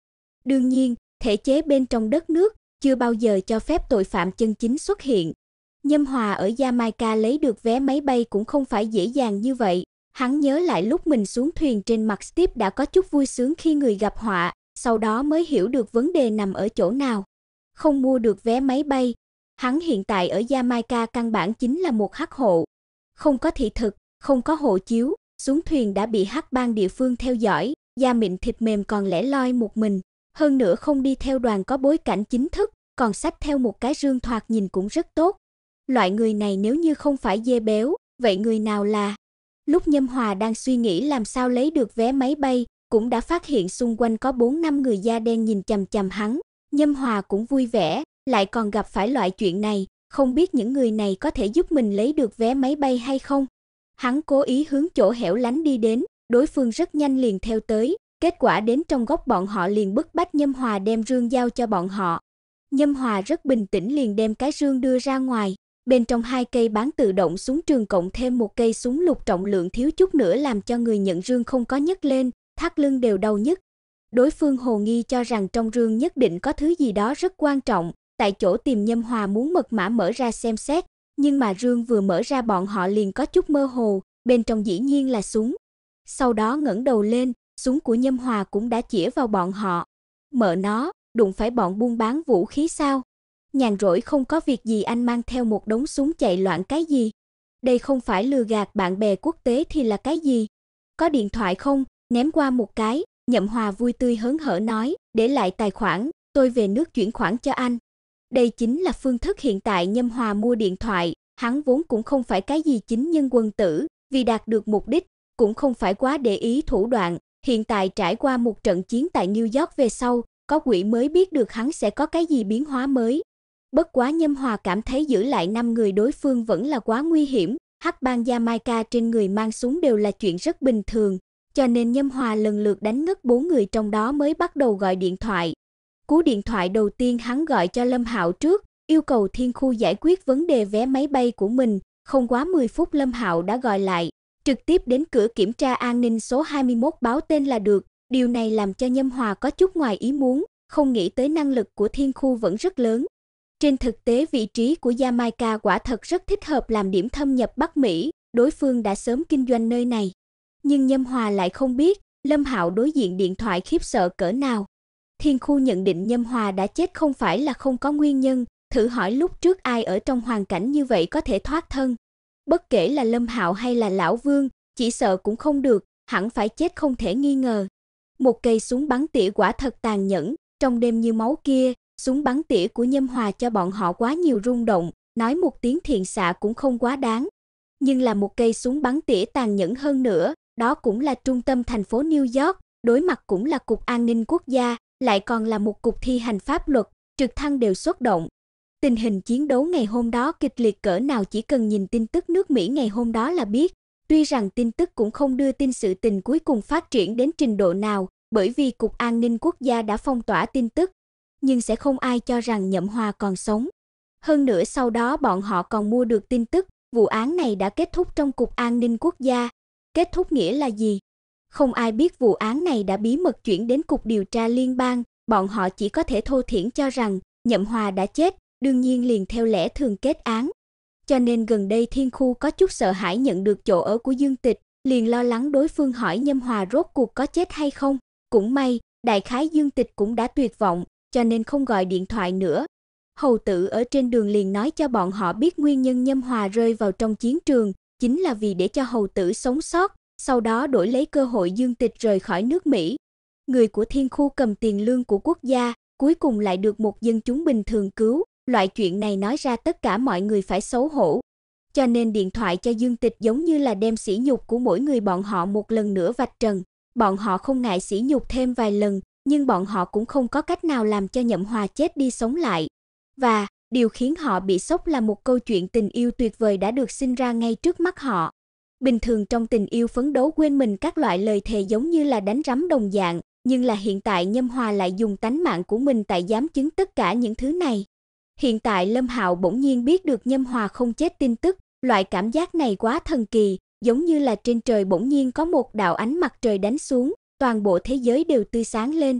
Đương nhiên, thể chế bên trong đất nước chưa bao giờ cho phép tội phạm chân chính xuất hiện. Nhâm Hòa ở Jamaica lấy được vé máy bay cũng không phải dễ dàng như vậy. Hắn nhớ lại lúc mình xuống thuyền trên mặt Steve đã có chút vui sướng khi người gặp họa, sau đó mới hiểu được vấn đề nằm ở chỗ nào. Không mua được vé máy bay, hắn hiện tại ở Jamaica căn bản chính là một hắc hộ. Không có thị thực, không có hộ chiếu, xuống thuyền đã bị hắc bang địa phương theo dõi, da mịn thịt mềm còn lẻ loi một mình, hơn nữa không đi theo đoàn có bối cảnh chính thức, còn sách theo một cái rương thoạt nhìn cũng rất tốt. Loại người này nếu như không phải dê béo, vậy người nào là? Lúc Nhâm Hòa đang suy nghĩ làm sao lấy được vé máy bay, cũng đã phát hiện xung quanh có 4 năm người da đen nhìn chằm chằm hắn, Nhâm Hòa cũng vui vẻ, lại còn gặp phải loại chuyện này, không biết những người này có thể giúp mình lấy được vé máy bay hay không. Hắn cố ý hướng chỗ hẻo lánh đi đến, đối phương rất nhanh liền theo tới, Kết quả đến trong góc bọn họ liền bức bách Nhâm Hòa đem rương giao cho bọn họ. Nhâm Hòa rất bình tĩnh liền đem cái rương đưa ra ngoài, bên trong hai cây bán tự động súng trường cộng thêm một cây súng lục trọng lượng thiếu chút nữa làm cho người nhận rương không có nhấc lên, thắt lưng đều đau nhất. Đối phương hồ nghi cho rằng trong rương nhất định có thứ gì đó rất quan trọng, tại chỗ tìm Nhâm Hòa muốn mật mã mở ra xem xét, nhưng mà rương vừa mở ra bọn họ liền có chút mơ hồ, bên trong dĩ nhiên là súng. Sau đó ngẩng đầu lên, súng của Nhâm Hòa cũng đã chĩa vào bọn họ. mở nó, đụng phải bọn buôn bán vũ khí sao? Nhàn rỗi không có việc gì anh mang theo một đống súng chạy loạn cái gì? Đây không phải lừa gạt bạn bè quốc tế thì là cái gì? Có điện thoại không? Ném qua một cái, Nhậm Hòa vui tươi hớn hở nói, để lại tài khoản, tôi về nước chuyển khoản cho anh. Đây chính là phương thức hiện tại Nhâm Hòa mua điện thoại, hắn vốn cũng không phải cái gì chính nhân quân tử, vì đạt được mục đích, cũng không phải quá để ý thủ đoạn, Hiện tại trải qua một trận chiến tại New York về sau, có quỷ mới biết được hắn sẽ có cái gì biến hóa mới. Bất quá Nhâm Hòa cảm thấy giữ lại năm người đối phương vẫn là quá nguy hiểm, hắc bang Jamaica trên người mang súng đều là chuyện rất bình thường, cho nên Nhâm Hòa lần lượt đánh ngất bốn người trong đó mới bắt đầu gọi điện thoại. Cú điện thoại đầu tiên hắn gọi cho Lâm Hạo trước, yêu cầu Thiên Khu giải quyết vấn đề vé máy bay của mình, không quá 10 phút Lâm Hạo đã gọi lại trực tiếp đến cửa kiểm tra an ninh số 21 báo tên là được. Điều này làm cho Nhâm Hòa có chút ngoài ý muốn, không nghĩ tới năng lực của thiên khu vẫn rất lớn. Trên thực tế vị trí của Jamaica quả thật rất thích hợp làm điểm thâm nhập Bắc Mỹ, đối phương đã sớm kinh doanh nơi này. Nhưng Nhâm Hòa lại không biết, Lâm Hạo đối diện điện thoại khiếp sợ cỡ nào. Thiên khu nhận định Nhâm Hòa đã chết không phải là không có nguyên nhân, thử hỏi lúc trước ai ở trong hoàn cảnh như vậy có thể thoát thân bất kể là Lâm Hạo hay là lão Vương, chỉ sợ cũng không được, hẳn phải chết không thể nghi ngờ. Một cây súng bắn tỉa quả thật tàn nhẫn, trong đêm như máu kia, súng bắn tỉa của Nhâm Hòa cho bọn họ quá nhiều rung động, nói một tiếng thiện xạ cũng không quá đáng. Nhưng là một cây súng bắn tỉa tàn nhẫn hơn nữa, đó cũng là trung tâm thành phố New York, đối mặt cũng là cục an ninh quốc gia, lại còn là một cục thi hành pháp luật, trực thăng đều xuất động, Tình hình chiến đấu ngày hôm đó kịch liệt cỡ nào chỉ cần nhìn tin tức nước Mỹ ngày hôm đó là biết. Tuy rằng tin tức cũng không đưa tin sự tình cuối cùng phát triển đến trình độ nào, bởi vì Cục An ninh Quốc gia đã phong tỏa tin tức, nhưng sẽ không ai cho rằng Nhậm Hòa còn sống. Hơn nữa sau đó bọn họ còn mua được tin tức, vụ án này đã kết thúc trong Cục An ninh Quốc gia. Kết thúc nghĩa là gì? Không ai biết vụ án này đã bí mật chuyển đến Cục Điều tra Liên bang, bọn họ chỉ có thể thô thiển cho rằng Nhậm Hòa đã chết, đương nhiên liền theo lẽ thường kết án. Cho nên gần đây Thiên Khu có chút sợ hãi nhận được chỗ ở của Dương Tịch, liền lo lắng đối phương hỏi Nhâm Hòa rốt cuộc có chết hay không. Cũng may, đại khái Dương Tịch cũng đã tuyệt vọng, cho nên không gọi điện thoại nữa. Hầu tử ở trên đường liền nói cho bọn họ biết nguyên nhân Nhâm Hòa rơi vào trong chiến trường, chính là vì để cho hầu tử sống sót, sau đó đổi lấy cơ hội Dương Tịch rời khỏi nước Mỹ. Người của Thiên Khu cầm tiền lương của quốc gia, cuối cùng lại được một dân chúng bình thường cứu, Loại chuyện này nói ra tất cả mọi người phải xấu hổ. Cho nên điện thoại cho Dương Tịch giống như là đem sỉ nhục của mỗi người bọn họ một lần nữa vạch trần. Bọn họ không ngại sỉ nhục thêm vài lần, nhưng bọn họ cũng không có cách nào làm cho Nhậm Hòa chết đi sống lại. Và điều khiến họ bị sốc là một câu chuyện tình yêu tuyệt vời đã được sinh ra ngay trước mắt họ. Bình thường trong tình yêu phấn đấu quên mình các loại lời thề giống như là đánh rắm đồng dạng, nhưng là hiện tại Nhâm Hòa lại dùng tánh mạng của mình tại dám chứng tất cả những thứ này. Hiện tại Lâm Hạo bỗng nhiên biết được Nhâm Hòa không chết tin tức, loại cảm giác này quá thần kỳ, giống như là trên trời bỗng nhiên có một đạo ánh mặt trời đánh xuống, toàn bộ thế giới đều tươi sáng lên.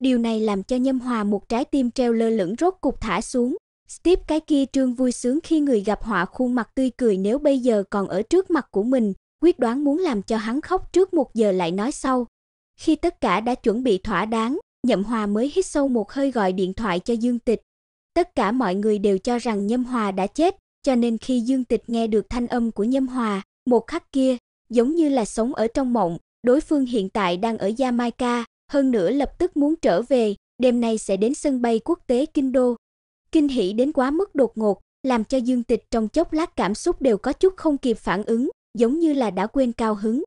Điều này làm cho Nhâm Hòa một trái tim treo lơ lửng rốt cục thả xuống. Steve cái kia trương vui sướng khi người gặp họa khuôn mặt tươi cười nếu bây giờ còn ở trước mặt của mình, quyết đoán muốn làm cho hắn khóc trước một giờ lại nói sau. Khi tất cả đã chuẩn bị thỏa đáng, Nhậm Hòa mới hít sâu một hơi gọi điện thoại cho Dương Tịch, Tất cả mọi người đều cho rằng Nhâm Hòa đã chết, cho nên khi Dương Tịch nghe được thanh âm của Nhâm Hòa, một khắc kia, giống như là sống ở trong mộng, đối phương hiện tại đang ở Jamaica, hơn nữa lập tức muốn trở về, đêm nay sẽ đến sân bay quốc tế Kinh Đô. Kinh hỉ đến quá mức đột ngột, làm cho Dương Tịch trong chốc lát cảm xúc đều có chút không kịp phản ứng, giống như là đã quên cao hứng.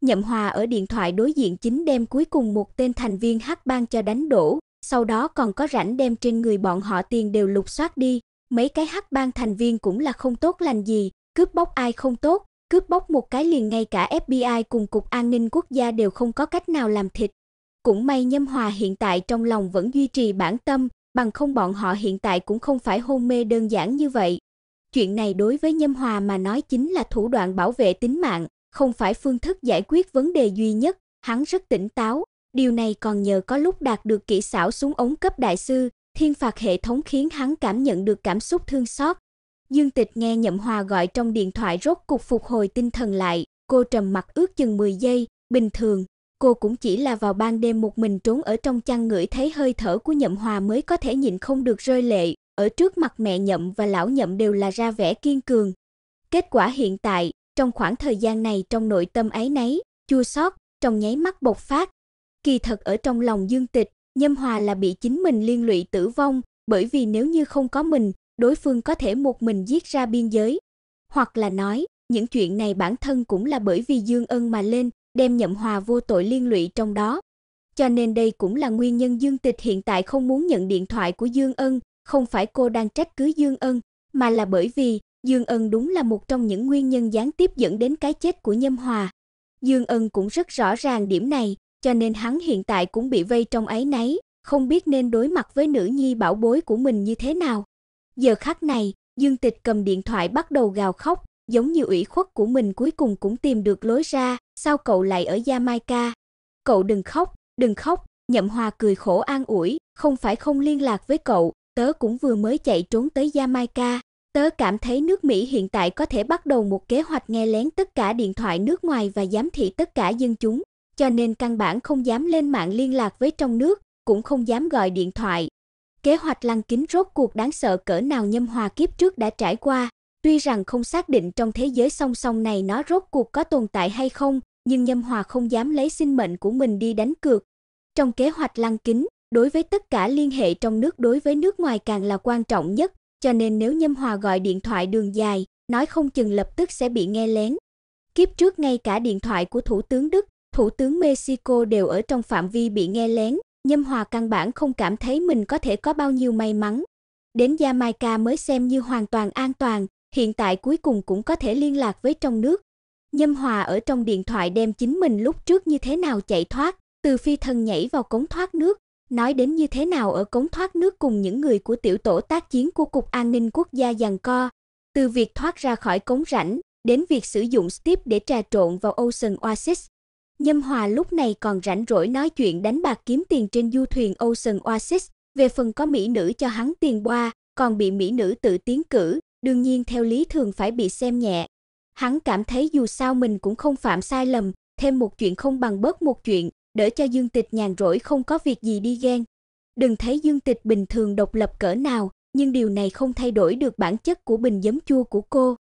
Nhậm Hòa ở điện thoại đối diện chính đem cuối cùng một tên thành viên hát bang cho đánh đổ, sau đó còn có rảnh đem trên người bọn họ tiền đều lục soát đi, mấy cái hắc bang thành viên cũng là không tốt lành gì, cướp bóc ai không tốt, cướp bóc một cái liền ngay cả FBI cùng cục an ninh quốc gia đều không có cách nào làm thịt. Cũng may Nhâm Hòa hiện tại trong lòng vẫn duy trì bản tâm, bằng không bọn họ hiện tại cũng không phải hôn mê đơn giản như vậy. Chuyện này đối với Nhâm Hòa mà nói chính là thủ đoạn bảo vệ tính mạng, không phải phương thức giải quyết vấn đề duy nhất, hắn rất tỉnh táo, Điều này còn nhờ có lúc đạt được kỹ xảo xuống ống cấp đại sư, thiên phạt hệ thống khiến hắn cảm nhận được cảm xúc thương xót. Dương Tịch nghe Nhậm Hòa gọi trong điện thoại rốt cục phục hồi tinh thần lại, cô trầm mặt ước chừng 10 giây, bình thường, cô cũng chỉ là vào ban đêm một mình trốn ở trong chăn ngửi thấy hơi thở của Nhậm Hòa mới có thể nhịn không được rơi lệ, ở trước mặt mẹ Nhậm và lão Nhậm đều là ra vẻ kiên cường. Kết quả hiện tại, trong khoảng thời gian này trong nội tâm ấy nấy, chua xót, trong nháy mắt bộc phát, Kỳ thật ở trong lòng Dương Tịch, Nhâm Hòa là bị chính mình liên lụy tử vong, bởi vì nếu như không có mình, đối phương có thể một mình giết ra biên giới. Hoặc là nói, những chuyện này bản thân cũng là bởi vì Dương Ân mà lên, đem Nhậm Hòa vô tội liên lụy trong đó. Cho nên đây cũng là nguyên nhân Dương Tịch hiện tại không muốn nhận điện thoại của Dương Ân, không phải cô đang trách cứ Dương Ân, mà là bởi vì Dương Ân đúng là một trong những nguyên nhân gián tiếp dẫn đến cái chết của Nhâm Hòa. Dương Ân cũng rất rõ ràng điểm này, cho nên hắn hiện tại cũng bị vây trong ấy nấy, không biết nên đối mặt với nữ nhi bảo bối của mình như thế nào. Giờ khắc này, Dương Tịch cầm điện thoại bắt đầu gào khóc, giống như ủy khuất của mình cuối cùng cũng tìm được lối ra, sao cậu lại ở Jamaica? Cậu đừng khóc, đừng khóc, Nhậm Hòa cười khổ an ủi, không phải không liên lạc với cậu, tớ cũng vừa mới chạy trốn tới Jamaica. Tớ cảm thấy nước Mỹ hiện tại có thể bắt đầu một kế hoạch nghe lén tất cả điện thoại nước ngoài và giám thị tất cả dân chúng cho nên căn bản không dám lên mạng liên lạc với trong nước, cũng không dám gọi điện thoại. Kế hoạch lăng kính rốt cuộc đáng sợ cỡ nào Nhâm Hòa kiếp trước đã trải qua, tuy rằng không xác định trong thế giới song song này nó rốt cuộc có tồn tại hay không, nhưng Nhâm Hòa không dám lấy sinh mệnh của mình đi đánh cược. Trong kế hoạch lăng kính, đối với tất cả liên hệ trong nước đối với nước ngoài càng là quan trọng nhất, cho nên nếu Nhâm Hòa gọi điện thoại đường dài, nói không chừng lập tức sẽ bị nghe lén. Kiếp trước ngay cả điện thoại của thủ tướng Đức thủ tướng Mexico đều ở trong phạm vi bị nghe lén, Nhâm Hòa căn bản không cảm thấy mình có thể có bao nhiêu may mắn. Đến Jamaica mới xem như hoàn toàn an toàn, hiện tại cuối cùng cũng có thể liên lạc với trong nước. Nhâm Hòa ở trong điện thoại đem chính mình lúc trước như thế nào chạy thoát, từ phi thân nhảy vào cống thoát nước, nói đến như thế nào ở cống thoát nước cùng những người của tiểu tổ tác chiến của Cục An ninh Quốc gia giằng co, từ việc thoát ra khỏi cống rãnh đến việc sử dụng Steve để trà trộn vào Ocean Oasis, Nhâm Hòa lúc này còn rảnh rỗi nói chuyện đánh bạc kiếm tiền trên du thuyền Ocean Oasis, về phần có mỹ nữ cho hắn tiền qua, còn bị mỹ nữ tự tiến cử, đương nhiên theo lý thường phải bị xem nhẹ. Hắn cảm thấy dù sao mình cũng không phạm sai lầm, thêm một chuyện không bằng bớt một chuyện, đỡ cho Dương Tịch nhàn rỗi không có việc gì đi ghen. Đừng thấy Dương Tịch bình thường độc lập cỡ nào, nhưng điều này không thay đổi được bản chất của bình giấm chua của cô.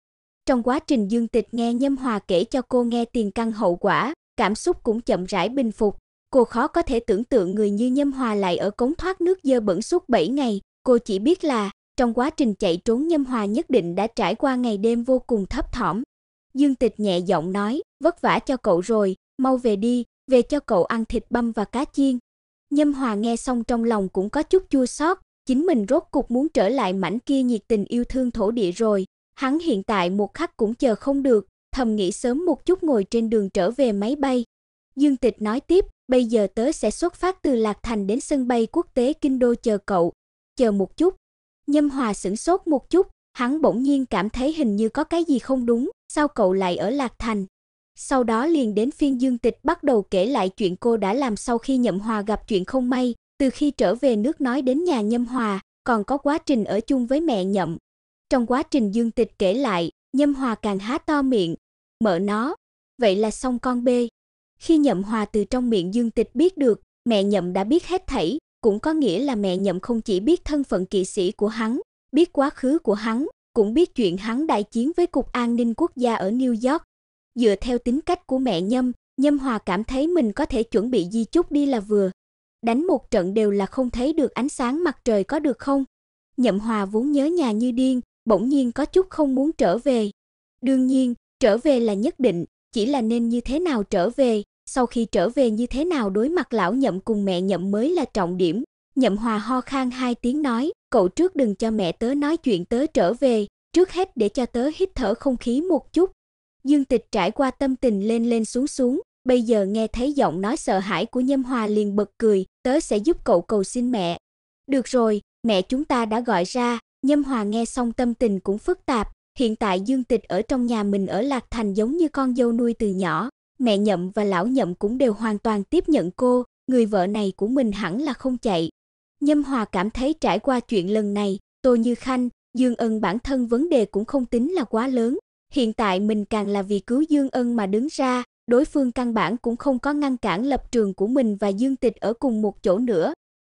Trong quá trình Dương Tịch nghe Nhâm Hòa kể cho cô nghe tiền căn hậu quả, cảm xúc cũng chậm rãi bình phục. Cô khó có thể tưởng tượng người như Nhâm Hòa lại ở cống thoát nước dơ bẩn suốt 7 ngày, cô chỉ biết là trong quá trình chạy trốn Nhâm Hòa nhất định đã trải qua ngày đêm vô cùng thấp thỏm. Dương Tịch nhẹ giọng nói, vất vả cho cậu rồi, mau về đi, về cho cậu ăn thịt băm và cá chiên. Nhâm Hòa nghe xong trong lòng cũng có chút chua xót, chính mình rốt cục muốn trở lại mảnh kia nhiệt tình yêu thương thổ địa rồi, hắn hiện tại một khắc cũng chờ không được, thầm nghĩ sớm một chút ngồi trên đường trở về máy bay. Dương Tịch nói tiếp, bây giờ tớ sẽ xuất phát từ Lạc Thành đến sân bay quốc tế Kinh Đô chờ cậu. Chờ một chút. Nhâm Hòa sửng sốt một chút, hắn bỗng nhiên cảm thấy hình như có cái gì không đúng, sao cậu lại ở Lạc Thành? Sau đó liền đến phiên Dương Tịch bắt đầu kể lại chuyện cô đã làm sau khi Nhậm Hòa gặp chuyện không may, từ khi trở về nước nói đến nhà Nhâm Hòa, còn có quá trình ở chung với mẹ Nhậm. Trong quá trình Dương Tịch kể lại, Nhâm Hòa càng há to miệng, mở nó. Vậy là xong con bê. Khi nhậm hòa từ trong miệng Dương Tịch biết được, mẹ nhậm đã biết hết thảy, cũng có nghĩa là mẹ nhậm không chỉ biết thân phận kỵ sĩ của hắn, biết quá khứ của hắn, cũng biết chuyện hắn đại chiến với cục an ninh quốc gia ở New York. Dựa theo tính cách của mẹ Nhâm, Nhâm Hòa cảm thấy mình có thể chuẩn bị di chúc đi là vừa. Đánh một trận đều là không thấy được ánh sáng mặt trời có được không? Nhậm Hòa vốn nhớ nhà như điên, bỗng nhiên có chút không muốn trở về. Đương nhiên, Trở về là nhất định, chỉ là nên như thế nào trở về, sau khi trở về như thế nào đối mặt lão nhậm cùng mẹ nhậm mới là trọng điểm. Nhậm Hòa ho khan hai tiếng nói, cậu trước đừng cho mẹ tớ nói chuyện tớ trở về, trước hết để cho tớ hít thở không khí một chút. Dương Tịch trải qua tâm tình lên lên xuống xuống, bây giờ nghe thấy giọng nói sợ hãi của Nhâm Hòa liền bật cười, tớ sẽ giúp cậu cầu xin mẹ. Được rồi, mẹ chúng ta đã gọi ra, Nhâm Hòa nghe xong tâm tình cũng phức tạp, Hiện tại Dương Tịch ở trong nhà mình ở Lạc Thành giống như con dâu nuôi từ nhỏ, mẹ Nhậm và lão Nhậm cũng đều hoàn toàn tiếp nhận cô, người vợ này của mình hẳn là không chạy. Nhâm Hòa cảm thấy trải qua chuyện lần này, Tô Như Khanh, Dương Ân bản thân vấn đề cũng không tính là quá lớn, hiện tại mình càng là vì cứu Dương Ân mà đứng ra, đối phương căn bản cũng không có ngăn cản lập trường của mình và Dương Tịch ở cùng một chỗ nữa.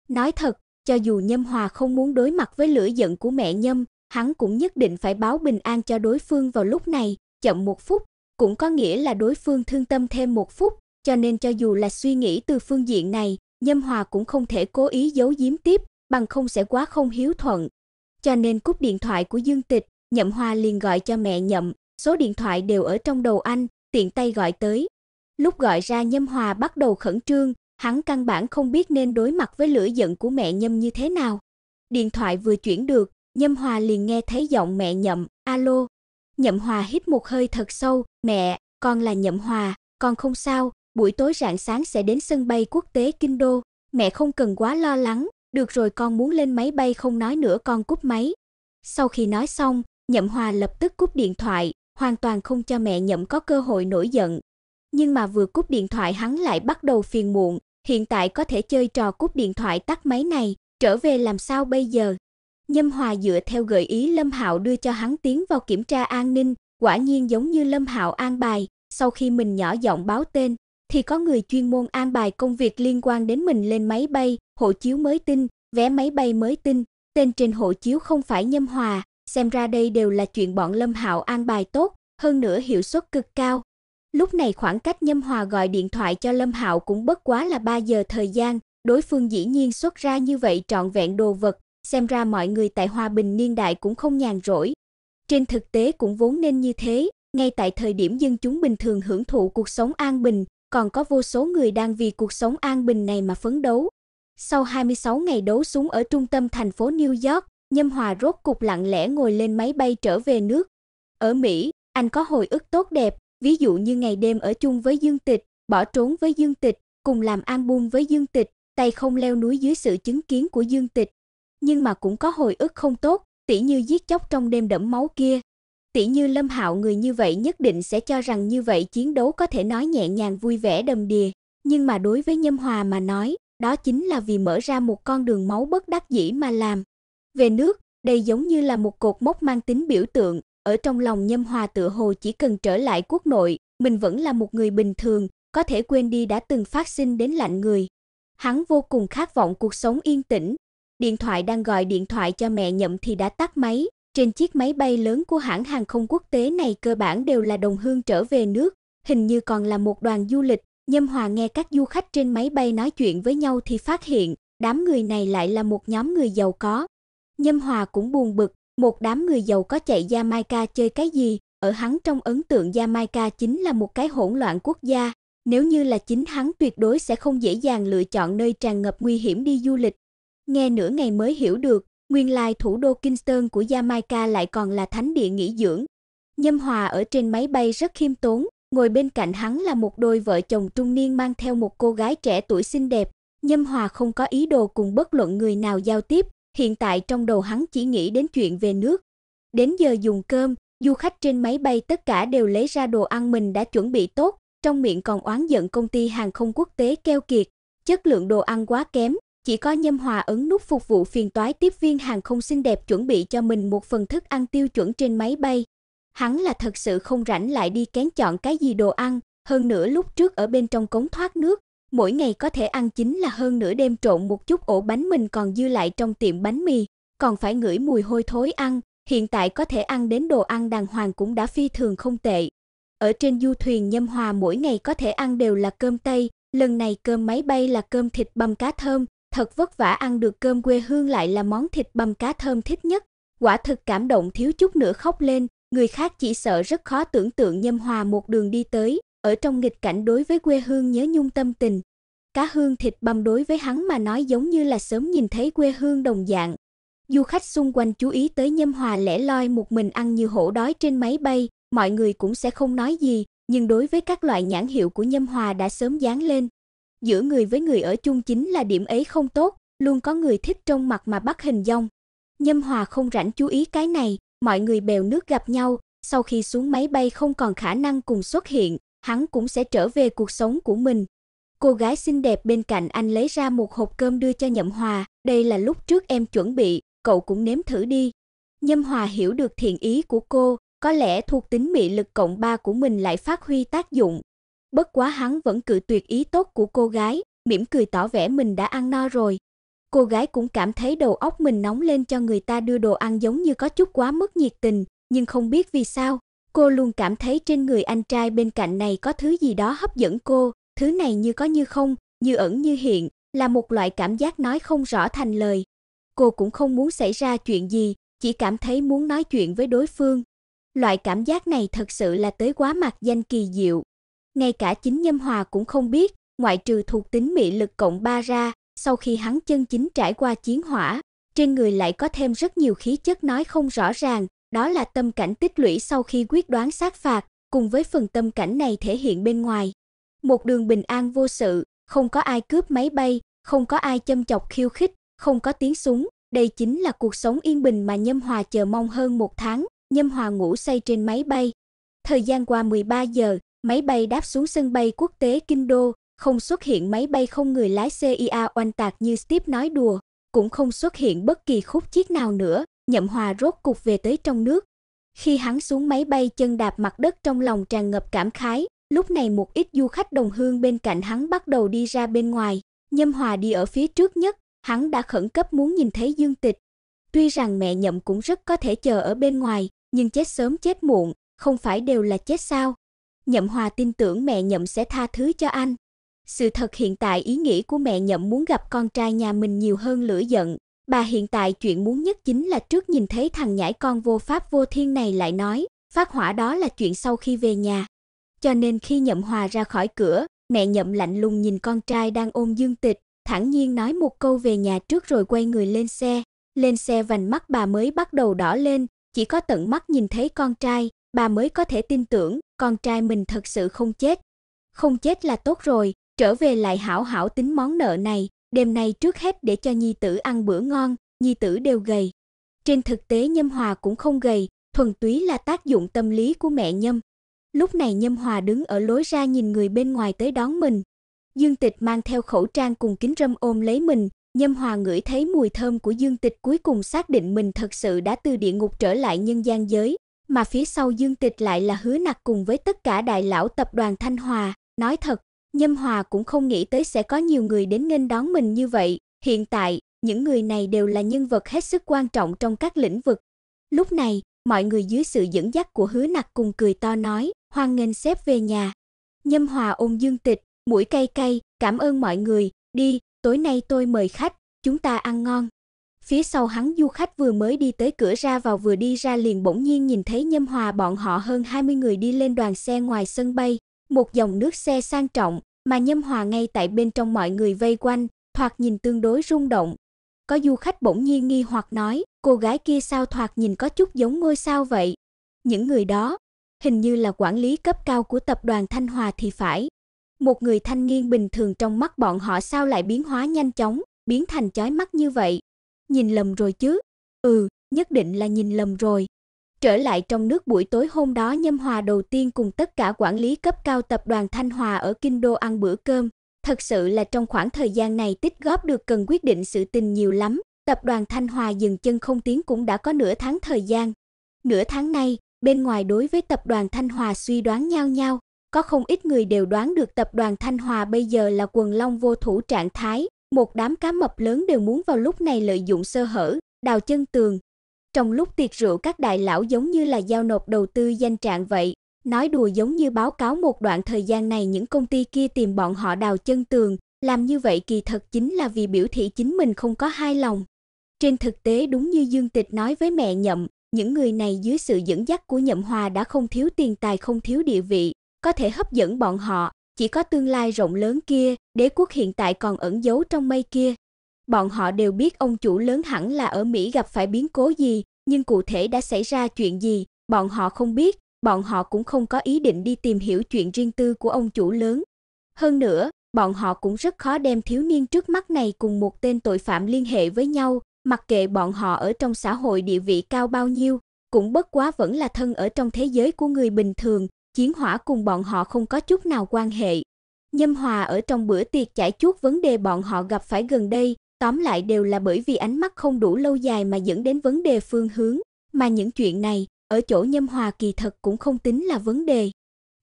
Nói thật, cho dù Nhâm Hòa không muốn đối mặt với lửa giận của mẹ Nhâm, hắn cũng nhất định phải báo bình an cho đối phương vào lúc này, chậm một phút, cũng có nghĩa là đối phương thương tâm thêm một phút, cho nên cho dù là suy nghĩ từ phương diện này, Nhâm Hòa cũng không thể cố ý giấu giếm tiếp, bằng không sẽ quá không hiếu thuận. Cho nên cúp điện thoại của Dương Tịch, Nhậm Hòa liền gọi cho mẹ Nhậm, số điện thoại đều ở trong đầu anh, tiện tay gọi tới. Lúc gọi ra Nhâm Hòa bắt đầu khẩn trương, hắn căn bản không biết nên đối mặt với lửa giận của mẹ Nhâm như thế nào. Điện thoại vừa chuyển được, Nhâm Hòa liền nghe thấy giọng mẹ Nhậm, "Alo." Nhậm Hòa hít một hơi thật sâu, "Mẹ, con là Nhậm Hòa, con không sao, buổi tối rạng sáng sẽ đến sân bay quốc tế Kinh Đô, mẹ không cần quá lo lắng, được rồi con muốn lên máy bay không nói nữa con cúp máy." Sau khi nói xong, Nhậm Hòa lập tức cúp điện thoại, hoàn toàn không cho mẹ Nhậm có cơ hội nổi giận. Nhưng mà vừa cúp điện thoại hắn lại bắt đầu phiền muộn, hiện tại có thể chơi trò cúp điện thoại tắt máy này, trở về làm sao bây giờ? Nhâm Hòa dựa theo gợi ý Lâm Hạo đưa cho hắn tiến vào kiểm tra an ninh, quả nhiên giống như Lâm Hạo an bài, sau khi mình nhỏ giọng báo tên, thì có người chuyên môn an bài công việc liên quan đến mình lên máy bay, hộ chiếu mới tin, vé máy bay mới tin, tên trên hộ chiếu không phải Nhâm Hòa, xem ra đây đều là chuyện bọn Lâm Hạo an bài tốt, hơn nữa hiệu suất cực cao. Lúc này khoảng cách Nhâm Hòa gọi điện thoại cho Lâm Hạo cũng bất quá là 3 giờ thời gian, đối phương dĩ nhiên xuất ra như vậy trọn vẹn đồ vật, Xem ra mọi người tại Hòa Bình niên đại cũng không nhàn rỗi. Trên thực tế cũng vốn nên như thế, ngay tại thời điểm dân chúng bình thường hưởng thụ cuộc sống an bình, còn có vô số người đang vì cuộc sống an bình này mà phấn đấu. Sau 26 ngày đấu súng ở trung tâm thành phố New York, Nhâm Hòa rốt cục lặng lẽ ngồi lên máy bay trở về nước. Ở Mỹ, anh có hồi ức tốt đẹp, ví dụ như ngày đêm ở chung với Dương Tịch, bỏ trốn với Dương Tịch, cùng làm album với Dương Tịch, tay không leo núi dưới sự chứng kiến của Dương Tịch, nhưng mà cũng có hồi ức không tốt, tỉ như giết chóc trong đêm đẫm máu kia. Tỉ như Lâm Hạo người như vậy nhất định sẽ cho rằng như vậy chiến đấu có thể nói nhẹ nhàng vui vẻ đầm đìa, nhưng mà đối với Nhâm Hòa mà nói, đó chính là vì mở ra một con đường máu bất đắc dĩ mà làm. Về nước, đây giống như là một cột mốc mang tính biểu tượng, ở trong lòng Nhâm Hòa tựa hồ chỉ cần trở lại quốc nội, mình vẫn là một người bình thường, có thể quên đi đã từng phát sinh đến lạnh người. Hắn vô cùng khát vọng cuộc sống yên tĩnh, điện thoại đang gọi điện thoại cho mẹ nhậm thì đã tắt máy. Trên chiếc máy bay lớn của hãng hàng không quốc tế này cơ bản đều là đồng hương trở về nước, hình như còn là một đoàn du lịch. Nhâm Hòa nghe các du khách trên máy bay nói chuyện với nhau thì phát hiện, đám người này lại là một nhóm người giàu có. Nhâm Hòa cũng buồn bực, một đám người giàu có chạy Jamaica chơi cái gì, ở hắn trong ấn tượng Jamaica chính là một cái hỗn loạn quốc gia, nếu như là chính hắn tuyệt đối sẽ không dễ dàng lựa chọn nơi tràn ngập nguy hiểm đi du lịch, nghe nửa ngày mới hiểu được, nguyên lai thủ đô Kingston của Jamaica lại còn là thánh địa nghỉ dưỡng. Nhâm Hòa ở trên máy bay rất khiêm tốn, ngồi bên cạnh hắn là một đôi vợ chồng trung niên mang theo một cô gái trẻ tuổi xinh đẹp. Nhâm Hòa không có ý đồ cùng bất luận người nào giao tiếp, hiện tại trong đầu hắn chỉ nghĩ đến chuyện về nước. Đến giờ dùng cơm, du khách trên máy bay tất cả đều lấy ra đồ ăn mình đã chuẩn bị tốt, trong miệng còn oán giận công ty hàng không quốc tế keo kiệt, chất lượng đồ ăn quá kém, chỉ có Nhâm Hòa ấn nút phục vụ phiền toái tiếp viên hàng không xinh đẹp chuẩn bị cho mình một phần thức ăn tiêu chuẩn trên máy bay. Hắn là thật sự không rảnh lại đi kén chọn cái gì đồ ăn, hơn nữa lúc trước ở bên trong cống thoát nước, mỗi ngày có thể ăn chính là hơn nửa đêm trộn một chút ổ bánh mình còn dư lại trong tiệm bánh mì, còn phải ngửi mùi hôi thối ăn, hiện tại có thể ăn đến đồ ăn đàng hoàng cũng đã phi thường không tệ. Ở trên du thuyền Nhâm Hòa mỗi ngày có thể ăn đều là cơm tây, lần này cơm máy bay là cơm thịt băm cá thơm, thật vất vả ăn được cơm quê hương lại là món thịt băm cá thơm thích nhất, quả thực cảm động thiếu chút nữa khóc lên, người khác chỉ sợ rất khó tưởng tượng Nhâm Hòa một đường đi tới, ở trong nghịch cảnh đối với quê hương nhớ nhung tâm tình. Cá hương thịt băm đối với hắn mà nói giống như là sớm nhìn thấy quê hương đồng dạng. Du khách xung quanh chú ý tới Nhâm Hòa lẻ loi một mình ăn như hổ đói trên máy bay, mọi người cũng sẽ không nói gì, nhưng đối với các loại nhãn hiệu của Nhâm Hòa đã sớm dán lên, giữa người với người ở chung chính là điểm ấy không tốt, luôn có người thích trông mặt mà bắt hình dong. Nhâm Hòa không rảnh chú ý cái này, mọi người bèo nước gặp nhau, sau khi xuống máy bay không còn khả năng cùng xuất hiện, hắn cũng sẽ trở về cuộc sống của mình. Cô gái xinh đẹp bên cạnh anh lấy ra một hộp cơm đưa cho Nhậm Hòa, đây là lúc trước em chuẩn bị, cậu cũng nếm thử đi. Nhâm Hòa hiểu được thiện ý của cô, có lẽ thuộc tính mị lực cộng ba của mình lại phát huy tác dụng, Bất quá hắn vẫn cự tuyệt ý tốt của cô gái, mỉm cười tỏ vẻ mình đã ăn no rồi. Cô gái cũng cảm thấy đầu óc mình nóng lên cho người ta đưa đồ ăn giống như có chút quá mức nhiệt tình, nhưng không biết vì sao, cô luôn cảm thấy trên người anh trai bên cạnh này có thứ gì đó hấp dẫn cô, thứ này như có như không, như ẩn như hiện, là một loại cảm giác nói không rõ thành lời. Cô cũng không muốn xảy ra chuyện gì, chỉ cảm thấy muốn nói chuyện với đối phương. Loại cảm giác này thật sự là tới quá mặt danh kỳ diệu ngay cả chính Nhâm Hòa cũng không biết, ngoại trừ thuộc tính mị lực cộng 3 ra, sau khi hắn chân chính trải qua chiến hỏa, trên người lại có thêm rất nhiều khí chất nói không rõ ràng, đó là tâm cảnh tích lũy sau khi quyết đoán sát phạt, cùng với phần tâm cảnh này thể hiện bên ngoài. Một đường bình an vô sự, không có ai cướp máy bay, không có ai châm chọc khiêu khích, không có tiếng súng, đây chính là cuộc sống yên bình mà Nhâm Hòa chờ mong hơn một tháng. Nhâm Hòa ngủ say trên máy bay. Thời gian qua 13 giờ, Máy bay đáp xuống sân bay quốc tế Kinh Đô, không xuất hiện máy bay không người lái CIA oanh tạc như Steve nói đùa, cũng không xuất hiện bất kỳ khúc chiếc nào nữa, nhậm hòa rốt cục về tới trong nước. Khi hắn xuống máy bay chân đạp mặt đất trong lòng tràn ngập cảm khái, lúc này một ít du khách đồng hương bên cạnh hắn bắt đầu đi ra bên ngoài, nhâm hòa đi ở phía trước nhất, hắn đã khẩn cấp muốn nhìn thấy dương tịch. Tuy rằng mẹ nhậm cũng rất có thể chờ ở bên ngoài, nhưng chết sớm chết muộn, không phải đều là chết sao? Nhậm Hòa tin tưởng mẹ Nhậm sẽ tha thứ cho anh. Sự thật hiện tại ý nghĩ của mẹ Nhậm muốn gặp con trai nhà mình nhiều hơn lửa giận. Bà hiện tại chuyện muốn nhất chính là trước nhìn thấy thằng nhãi con vô pháp vô thiên này lại nói, phát hỏa đó là chuyện sau khi về nhà. Cho nên khi Nhậm Hòa ra khỏi cửa, mẹ Nhậm lạnh lùng nhìn con trai đang ôm Dương Tịch, thẳng nhiên nói một câu về nhà trước rồi quay người lên xe. Lên xe vành mắt bà mới bắt đầu đỏ lên, chỉ có tận mắt nhìn thấy con trai, bà mới có thể tin tưởng, con trai mình thật sự không chết. Không chết là tốt rồi, trở về lại hảo hảo tính món nợ này, đêm nay trước hết để cho nhi tử ăn bữa ngon, nhi tử đều gầy. Trên thực tế Nhâm Hòa cũng không gầy, thuần túy là tác dụng tâm lý của mẹ Nhâm. Lúc này Nhâm Hòa đứng ở lối ra nhìn người bên ngoài tới đón mình. Dương Tịch mang theo khẩu trang cùng kính râm ôm lấy mình, Nhâm Hòa ngửi thấy mùi thơm của Dương Tịch cuối cùng xác định mình thật sự đã từ địa ngục trở lại nhân gian giới, mà phía sau Dương Tịch lại là hứa nặc cùng với tất cả đại lão tập đoàn Thanh Hòa, nói thật, Nhâm Hòa cũng không nghĩ tới sẽ có nhiều người đến nghênh đón mình như vậy, hiện tại, những người này đều là nhân vật hết sức quan trọng trong các lĩnh vực. Lúc này, mọi người dưới sự dẫn dắt của Hứa Nặc cùng cười to nói, hoan nghênh xếp về nhà. Nhâm Hòa ôm Dương Tịch, mũi cay cay, cảm ơn mọi người, đi, tối nay tôi mời khách, chúng ta ăn ngon. Phía sau hắn du khách vừa mới đi tới cửa ra vào vừa đi ra liền bỗng nhiên nhìn thấy Nhâm Hòa bọn họ hơn 20 người đi lên đoàn xe ngoài sân bay, một dòng nước xe sang trọng, mà Nhâm Hòa ngay tại bên trong mọi người vây quanh, thoạt nhìn tương đối rung động. Có du khách bỗng nhiên nghi hoặc nói, cô gái kia sao thoạt nhìn có chút giống ngôi sao vậy? Những người đó, hình như là quản lý cấp cao của tập đoàn Thanh Hòa thì phải. Một người thanh niên bình thường trong mắt bọn họ sao lại biến hóa nhanh chóng, biến thành chói mắt như vậy? nhìn lầm rồi chứ? Ừ, nhất định là nhìn lầm rồi. Trở lại trong nước buổi tối hôm đó Nhâm Hòa đầu tiên cùng tất cả quản lý cấp cao tập đoàn Thanh Hòa ở Kinh Đô ăn bữa cơm. Thật sự là trong khoảng thời gian này tích góp được cần quyết định sự tình nhiều lắm. Tập đoàn Thanh Hòa dừng chân không tiến cũng đã có nửa tháng thời gian. Nửa tháng nay, bên ngoài đối với tập đoàn Thanh Hòa suy đoán nhau nhau, có không ít người đều đoán được tập đoàn Thanh Hòa bây giờ là quần long vô thủ trạng thái, một đám cá mập lớn đều muốn vào lúc này lợi dụng sơ hở, đào chân tường. Trong lúc tiệc rượu các đại lão giống như là giao nộp đầu tư danh trạng vậy, nói đùa giống như báo cáo một đoạn thời gian này những công ty kia tìm bọn họ đào chân tường, làm như vậy kỳ thật chính là vì biểu thị chính mình không có hai lòng. Trên thực tế đúng như Dương Tịch nói với mẹ Nhậm, những người này dưới sự dẫn dắt của Nhậm Hòa đã không thiếu tiền tài không thiếu địa vị, có thể hấp dẫn bọn họ, chỉ có tương lai rộng lớn kia, đế quốc hiện tại còn ẩn giấu trong mây kia. Bọn họ đều biết ông chủ lớn hẳn là ở Mỹ gặp phải biến cố gì, nhưng cụ thể đã xảy ra chuyện gì, bọn họ không biết, bọn họ cũng không có ý định đi tìm hiểu chuyện riêng tư của ông chủ lớn. Hơn nữa, bọn họ cũng rất khó đem thiếu niên trước mắt này cùng một tên tội phạm liên hệ với nhau, mặc kệ bọn họ ở trong xã hội địa vị cao bao nhiêu, cũng bất quá vẫn là thân ở trong thế giới của người bình thường, chiến hỏa cùng bọn họ không có chút nào quan hệ. Nhâm Hòa ở trong bữa tiệc giải chút vấn đề bọn họ gặp phải gần đây, tóm lại đều là bởi vì ánh mắt không đủ lâu dài mà dẫn đến vấn đề phương hướng, mà những chuyện này ở chỗ Nhâm Hòa kỳ thật cũng không tính là vấn đề.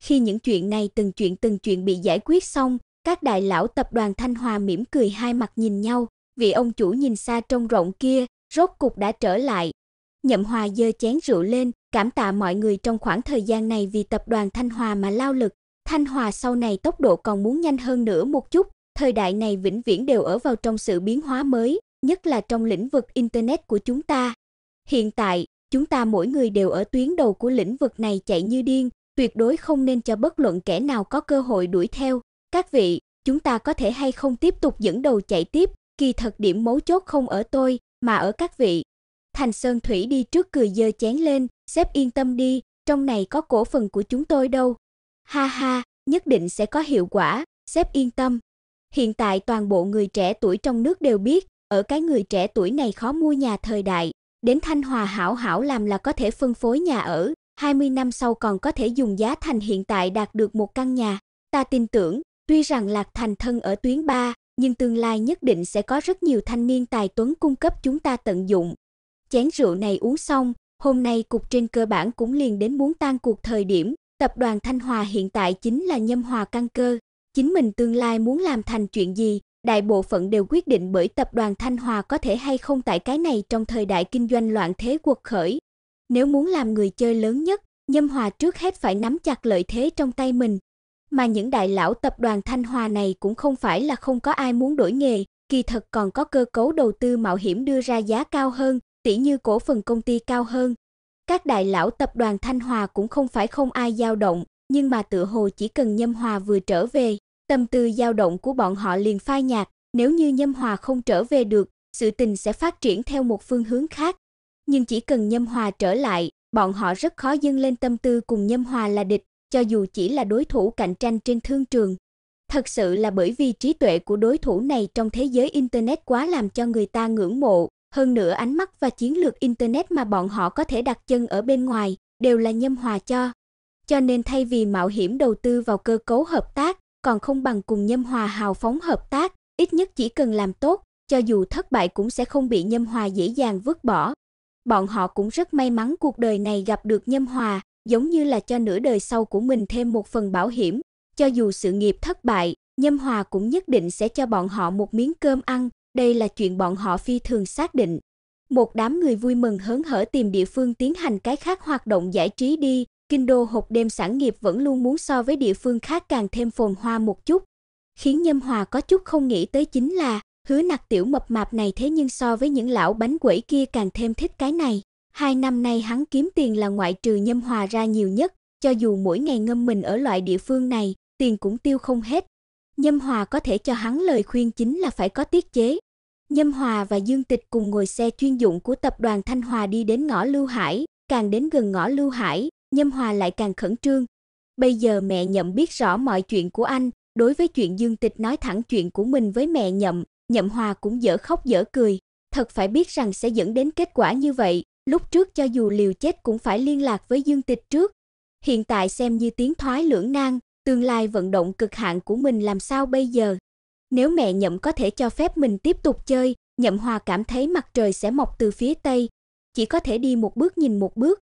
Khi những chuyện này từng chuyện từng chuyện bị giải quyết xong, các đại lão tập đoàn Thanh Hòa mỉm cười hai mặt nhìn nhau, vị ông chủ nhìn xa trông rộng kia rốt cục đã trở lại, Nhậm Hòa dơ chén rượu lên, cảm tạ mọi người trong khoảng thời gian này vì tập đoàn Thanh Hòa mà lao lực. Thanh Hòa sau này tốc độ còn muốn nhanh hơn nữa một chút, thời đại này vĩnh viễn đều ở vào trong sự biến hóa mới, nhất là trong lĩnh vực internet của chúng ta. Hiện tại, chúng ta mỗi người đều ở tuyến đầu của lĩnh vực này chạy như điên, tuyệt đối không nên cho bất luận kẻ nào có cơ hội đuổi theo. Các vị, chúng ta có thể hay không tiếp tục dẫn đầu chạy tiếp, kỳ thật điểm mấu chốt không ở tôi mà ở các vị, Thành Sơn Thủy đi trước cười dơ chén lên, sếp yên tâm đi, trong này có cổ phần của chúng tôi đâu. Ha ha, nhất định sẽ có hiệu quả, sếp yên tâm. Hiện tại toàn bộ người trẻ tuổi trong nước đều biết, ở cái người trẻ tuổi này khó mua nhà thời đại, đến Thanh Hòa hảo hảo làm là có thể phân phối nhà ở, 20 năm sau còn có thể dùng giá thành hiện tại đạt được một căn nhà. Ta tin tưởng, tuy rằng Lạc Thành thân ở tuyến 3, nhưng tương lai nhất định sẽ có rất nhiều thanh niên tài tuấn cung cấp chúng ta tận dụng, Chén rượu này uống xong, hôm nay cục trên cơ bản cũng liền đến muốn tan cuộc thời điểm, tập đoàn Thanh Hòa hiện tại chính là nhâm hòa căn cơ, chính mình tương lai muốn làm thành chuyện gì, đại bộ phận đều quyết định bởi tập đoàn Thanh Hòa có thể hay không tại cái này trong thời đại kinh doanh loạn thế quật khởi. Nếu muốn làm người chơi lớn nhất, Nhâm Hòa trước hết phải nắm chặt lợi thế trong tay mình. Mà những đại lão tập đoàn Thanh Hòa này cũng không phải là không có ai muốn đổi nghề, kỳ thật còn có cơ cấu đầu tư mạo hiểm đưa ra giá cao hơn, tỷ như cổ phần công ty cao hơn. Các đại lão tập đoàn Thanh Hòa cũng không phải không ai dao động, nhưng mà tựa hồ chỉ cần Nhâm Hòa vừa trở về, tâm tư dao động của bọn họ liền phai nhạt, nếu như Nhâm Hòa không trở về được, sự tình sẽ phát triển theo một phương hướng khác. Nhưng chỉ cần Nhâm Hòa trở lại, bọn họ rất khó dâng lên tâm tư cùng Nhâm Hòa là địch, cho dù chỉ là đối thủ cạnh tranh trên thương trường. Thật sự là bởi vì trí tuệ của đối thủ này trong thế giới internet quá làm cho người ta ngưỡng mộ, hơn nữa ánh mắt và chiến lược internet mà bọn họ có thể đặt chân ở bên ngoài đều là nhâm hòa cho. Cho nên thay vì mạo hiểm đầu tư vào cơ cấu hợp tác, còn không bằng cùng nhâm hòa hào phóng hợp tác, ít nhất chỉ cần làm tốt, cho dù thất bại cũng sẽ không bị nhâm hòa dễ dàng vứt bỏ. Bọn họ cũng rất may mắn cuộc đời này gặp được nhâm hòa, giống như là cho nửa đời sau của mình thêm một phần bảo hiểm, cho dù sự nghiệp thất bại, nhâm hòa cũng nhất định sẽ cho bọn họ một miếng cơm ăn, đây là chuyện bọn họ phi thường xác định. Một đám người vui mừng hớn hở tìm địa phương tiến hành cái khác hoạt động giải trí đi, kinh đô hộp đêm sản nghiệp vẫn luôn muốn so với địa phương khác càng thêm phồn hoa một chút. Khiến Nhâm Hòa có chút không nghĩ tới chính là, hứa nặc tiểu mập mạp này thế nhưng so với những lão bánh quẩy kia càng thêm thích cái này. Hai năm nay hắn kiếm tiền là ngoại trừ Nhâm Hòa ra nhiều nhất, cho dù mỗi ngày ngâm mình ở loại địa phương này, tiền cũng tiêu không hết, Nhâm Hòa có thể cho hắn lời khuyên chính là phải có tiết chế. Nhâm Hòa và Dương Tịch cùng ngồi xe chuyên dụng của tập đoàn Thanh Hòa đi đến ngõ Lưu Hải, càng đến gần ngõ Lưu Hải, Nhâm Hòa lại càng khẩn trương. Bây giờ mẹ Nhậm biết rõ mọi chuyện của anh, đối với chuyện Dương Tịch nói thẳng chuyện của mình với mẹ Nhậm, Nhậm Hòa cũng dở khóc dở cười, thật phải biết rằng sẽ dẫn đến kết quả như vậy, lúc trước cho dù liều chết cũng phải liên lạc với Dương Tịch trước. Hiện tại xem như tiếng thoái lưỡng nan, tương lai vận động cực hạn của mình làm sao bây giờ? Nếu mẹ Nhậm có thể cho phép mình tiếp tục chơi, Nhậm Hòa cảm thấy mặt trời sẽ mọc từ phía tây, chỉ có thể đi một bước nhìn một bước.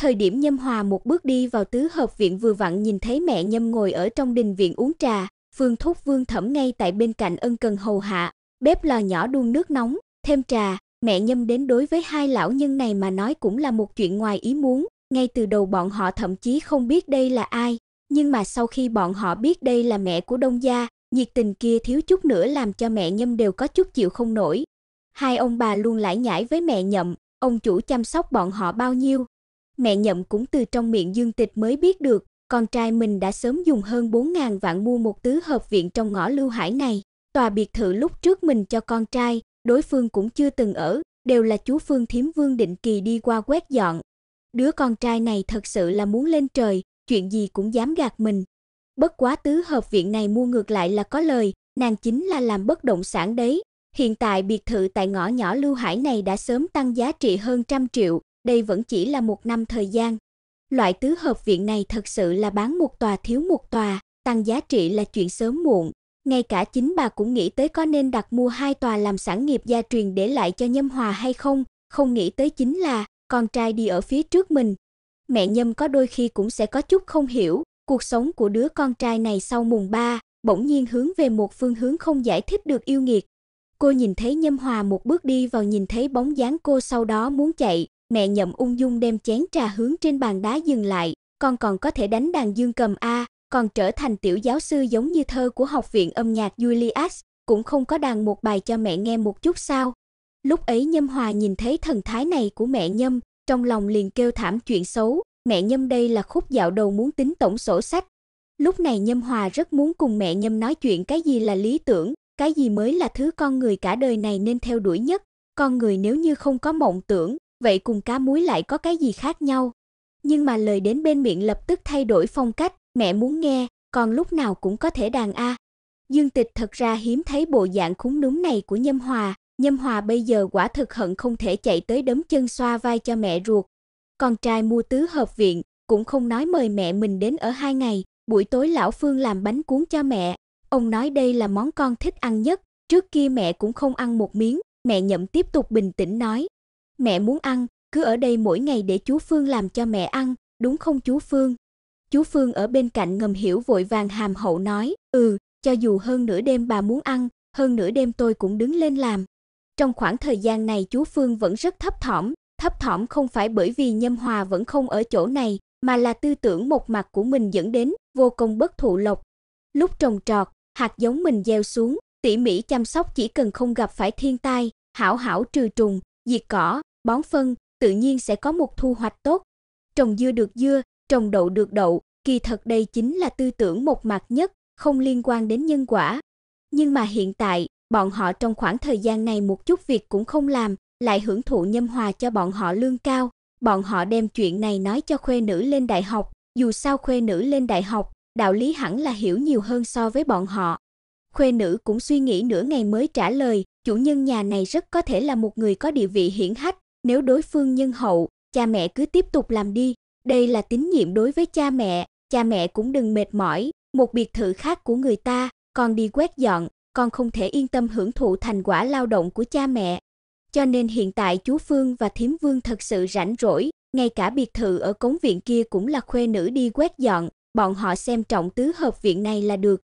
Thời điểm Nhâm Hòa một bước đi vào tứ hợp viện vừa vặn nhìn thấy mẹ Nhâm ngồi ở trong đình viện uống trà, Phương Thúc Vương Thẩm ngay tại bên cạnh ân cần hầu hạ, bếp lò nhỏ đun nước nóng, thêm trà, mẹ Nhâm đến đối với hai lão nhân này mà nói cũng là một chuyện ngoài ý muốn, ngay từ đầu bọn họ thậm chí không biết đây là ai, nhưng mà sau khi bọn họ biết đây là mẹ của Đông gia, nhiệt tình kia thiếu chút nữa làm cho mẹ Nhâm đều có chút chịu không nổi. Hai ông bà luôn lải nhải với mẹ Nhậm, ông chủ chăm sóc bọn họ bao nhiêu. Mẹ Nhậm cũng từ trong miệng Dương Tịch mới biết được, con trai mình đã sớm dùng hơn 4000 vạn mua một tứ hợp viện trong ngõ Lưu Hải này, tòa biệt thự lúc trước mình cho con trai, đối phương cũng chưa từng ở, đều là chú Phương Thiểm Vương định kỳ đi qua quét dọn. Đứa con trai này thật sự là muốn lên trời, chuyện gì cũng dám gạt mình. Bất quá tứ hợp viện này mua ngược lại là có lời, nàng chính là làm bất động sản đấy. Hiện tại biệt thự tại ngõ nhỏ Lưu Hải này đã sớm tăng giá trị hơn trăm triệu, đây vẫn chỉ là một năm thời gian. Loại tứ hợp viện này thật sự là bán một tòa thiếu một tòa, tăng giá trị là chuyện sớm muộn. Ngay cả chính bà cũng nghĩ tới có nên đặt mua hai tòa làm sản nghiệp gia truyền để lại cho Nhâm Hòa hay không, không nghĩ tới chính là con trai đi ở phía trước mình, mẹ Nhâm có đôi khi cũng sẽ có chút không hiểu, cuộc sống của đứa con trai này sau mùng 3 bỗng nhiên hướng về một phương hướng không giải thích được yêu nghiệt. Cô nhìn thấy Nhâm Hòa một bước đi vào nhìn thấy bóng dáng cô sau đó muốn chạy, mẹ Nhậm ung dung đem chén trà hướng trên bàn đá dừng lại, con còn có thể đánh đàn dương cầm a, còn trở thành tiểu giáo sư giống như thơ của học viện âm nhạc Julius, cũng không có đàn một bài cho mẹ nghe một chút sao? Lúc ấy Nhâm Hòa nhìn thấy thần thái này của mẹ Nhâm, trong lòng liền kêu thảm chuyện xấu, mẹ Nhâm đây là khúc dạo đầu muốn tính tổng sổ sách. Lúc này Nhâm Hòa rất muốn cùng mẹ Nhâm nói chuyện cái gì là lý tưởng, cái gì mới là thứ con người cả đời này nên theo đuổi nhất. Con người nếu như không có mộng tưởng, vậy cùng cá muối lại có cái gì khác nhau? Nhưng mà lời đến bên miệng lập tức thay đổi phong cách, mẹ muốn nghe, còn lúc nào cũng có thể đàn a. À. Dương Tịch thật ra hiếm thấy bộ dạng khúng núm này của Nhâm Hòa, Nhâm Hòa bây giờ quả thực hận không thể chạy tới đấm chân xoa vai cho mẹ ruột. Con trai mua tứ hợp viện, cũng không nói mời mẹ mình đến ở hai ngày, buổi tối lão Phương làm bánh cuốn cho mẹ. Ông nói đây là món con thích ăn nhất, trước kia mẹ cũng không ăn một miếng, mẹ nhậm tiếp tục bình tĩnh nói. Mẹ muốn ăn, cứ ở đây mỗi ngày để chú Phương làm cho mẹ ăn, đúng không chú Phương? Chú Phương ở bên cạnh ngầm hiểu vội vàng hàm hậu nói, ừ, cho dù hơn nửa đêm bà muốn ăn, hơn nửa đêm tôi cũng đứng lên làm. Trong khoảng thời gian này chú Phương vẫn rất thấp thỏm, thấp thỏm không phải bởi vì Nhâm Hòa vẫn không ở chỗ này, mà là tư tưởng một mặt của mình dẫn đến vô công bất thụ lộc. Lúc trồng trọt, hạt giống mình gieo xuống, tỉ mỉ chăm sóc chỉ cần không gặp phải thiên tai, hảo hảo trừ trùng, diệt cỏ, bón phân, tự nhiên sẽ có một thu hoạch tốt. Trồng dưa được dưa, trồng đậu được đậu, kỳ thật đây chính là tư tưởng một mặt nhất, không liên quan đến nhân quả. Nhưng mà hiện tại, Bọn họ trong khoảng thời gian này một chút việc cũng không làm, lại hưởng thụ nhâm hòa cho bọn họ lương cao. Bọn họ đem chuyện này nói cho khuê nữ lên đại học, dù sao khuê nữ lên đại học, đạo lý hẳn là hiểu nhiều hơn so với bọn họ. Khuê nữ cũng suy nghĩ nửa ngày mới trả lời, chủ nhân nhà này rất có thể là một người có địa vị hiển hách, nếu đối phương nhân hậu, cha mẹ cứ tiếp tục làm đi, đây là tín nhiệm đối với cha mẹ, cha mẹ cũng đừng mệt mỏi, một biệt thự khác của người ta, còn đi quét dọn, con không thể yên tâm hưởng thụ thành quả lao động của cha mẹ. Cho nên hiện tại chú Phương và Thiểm Vương thật sự rảnh rỗi, ngay cả biệt thự ở cống viện kia cũng là khuê nữ đi quét dọn, bọn họ xem trọng tứ hợp viện này là được.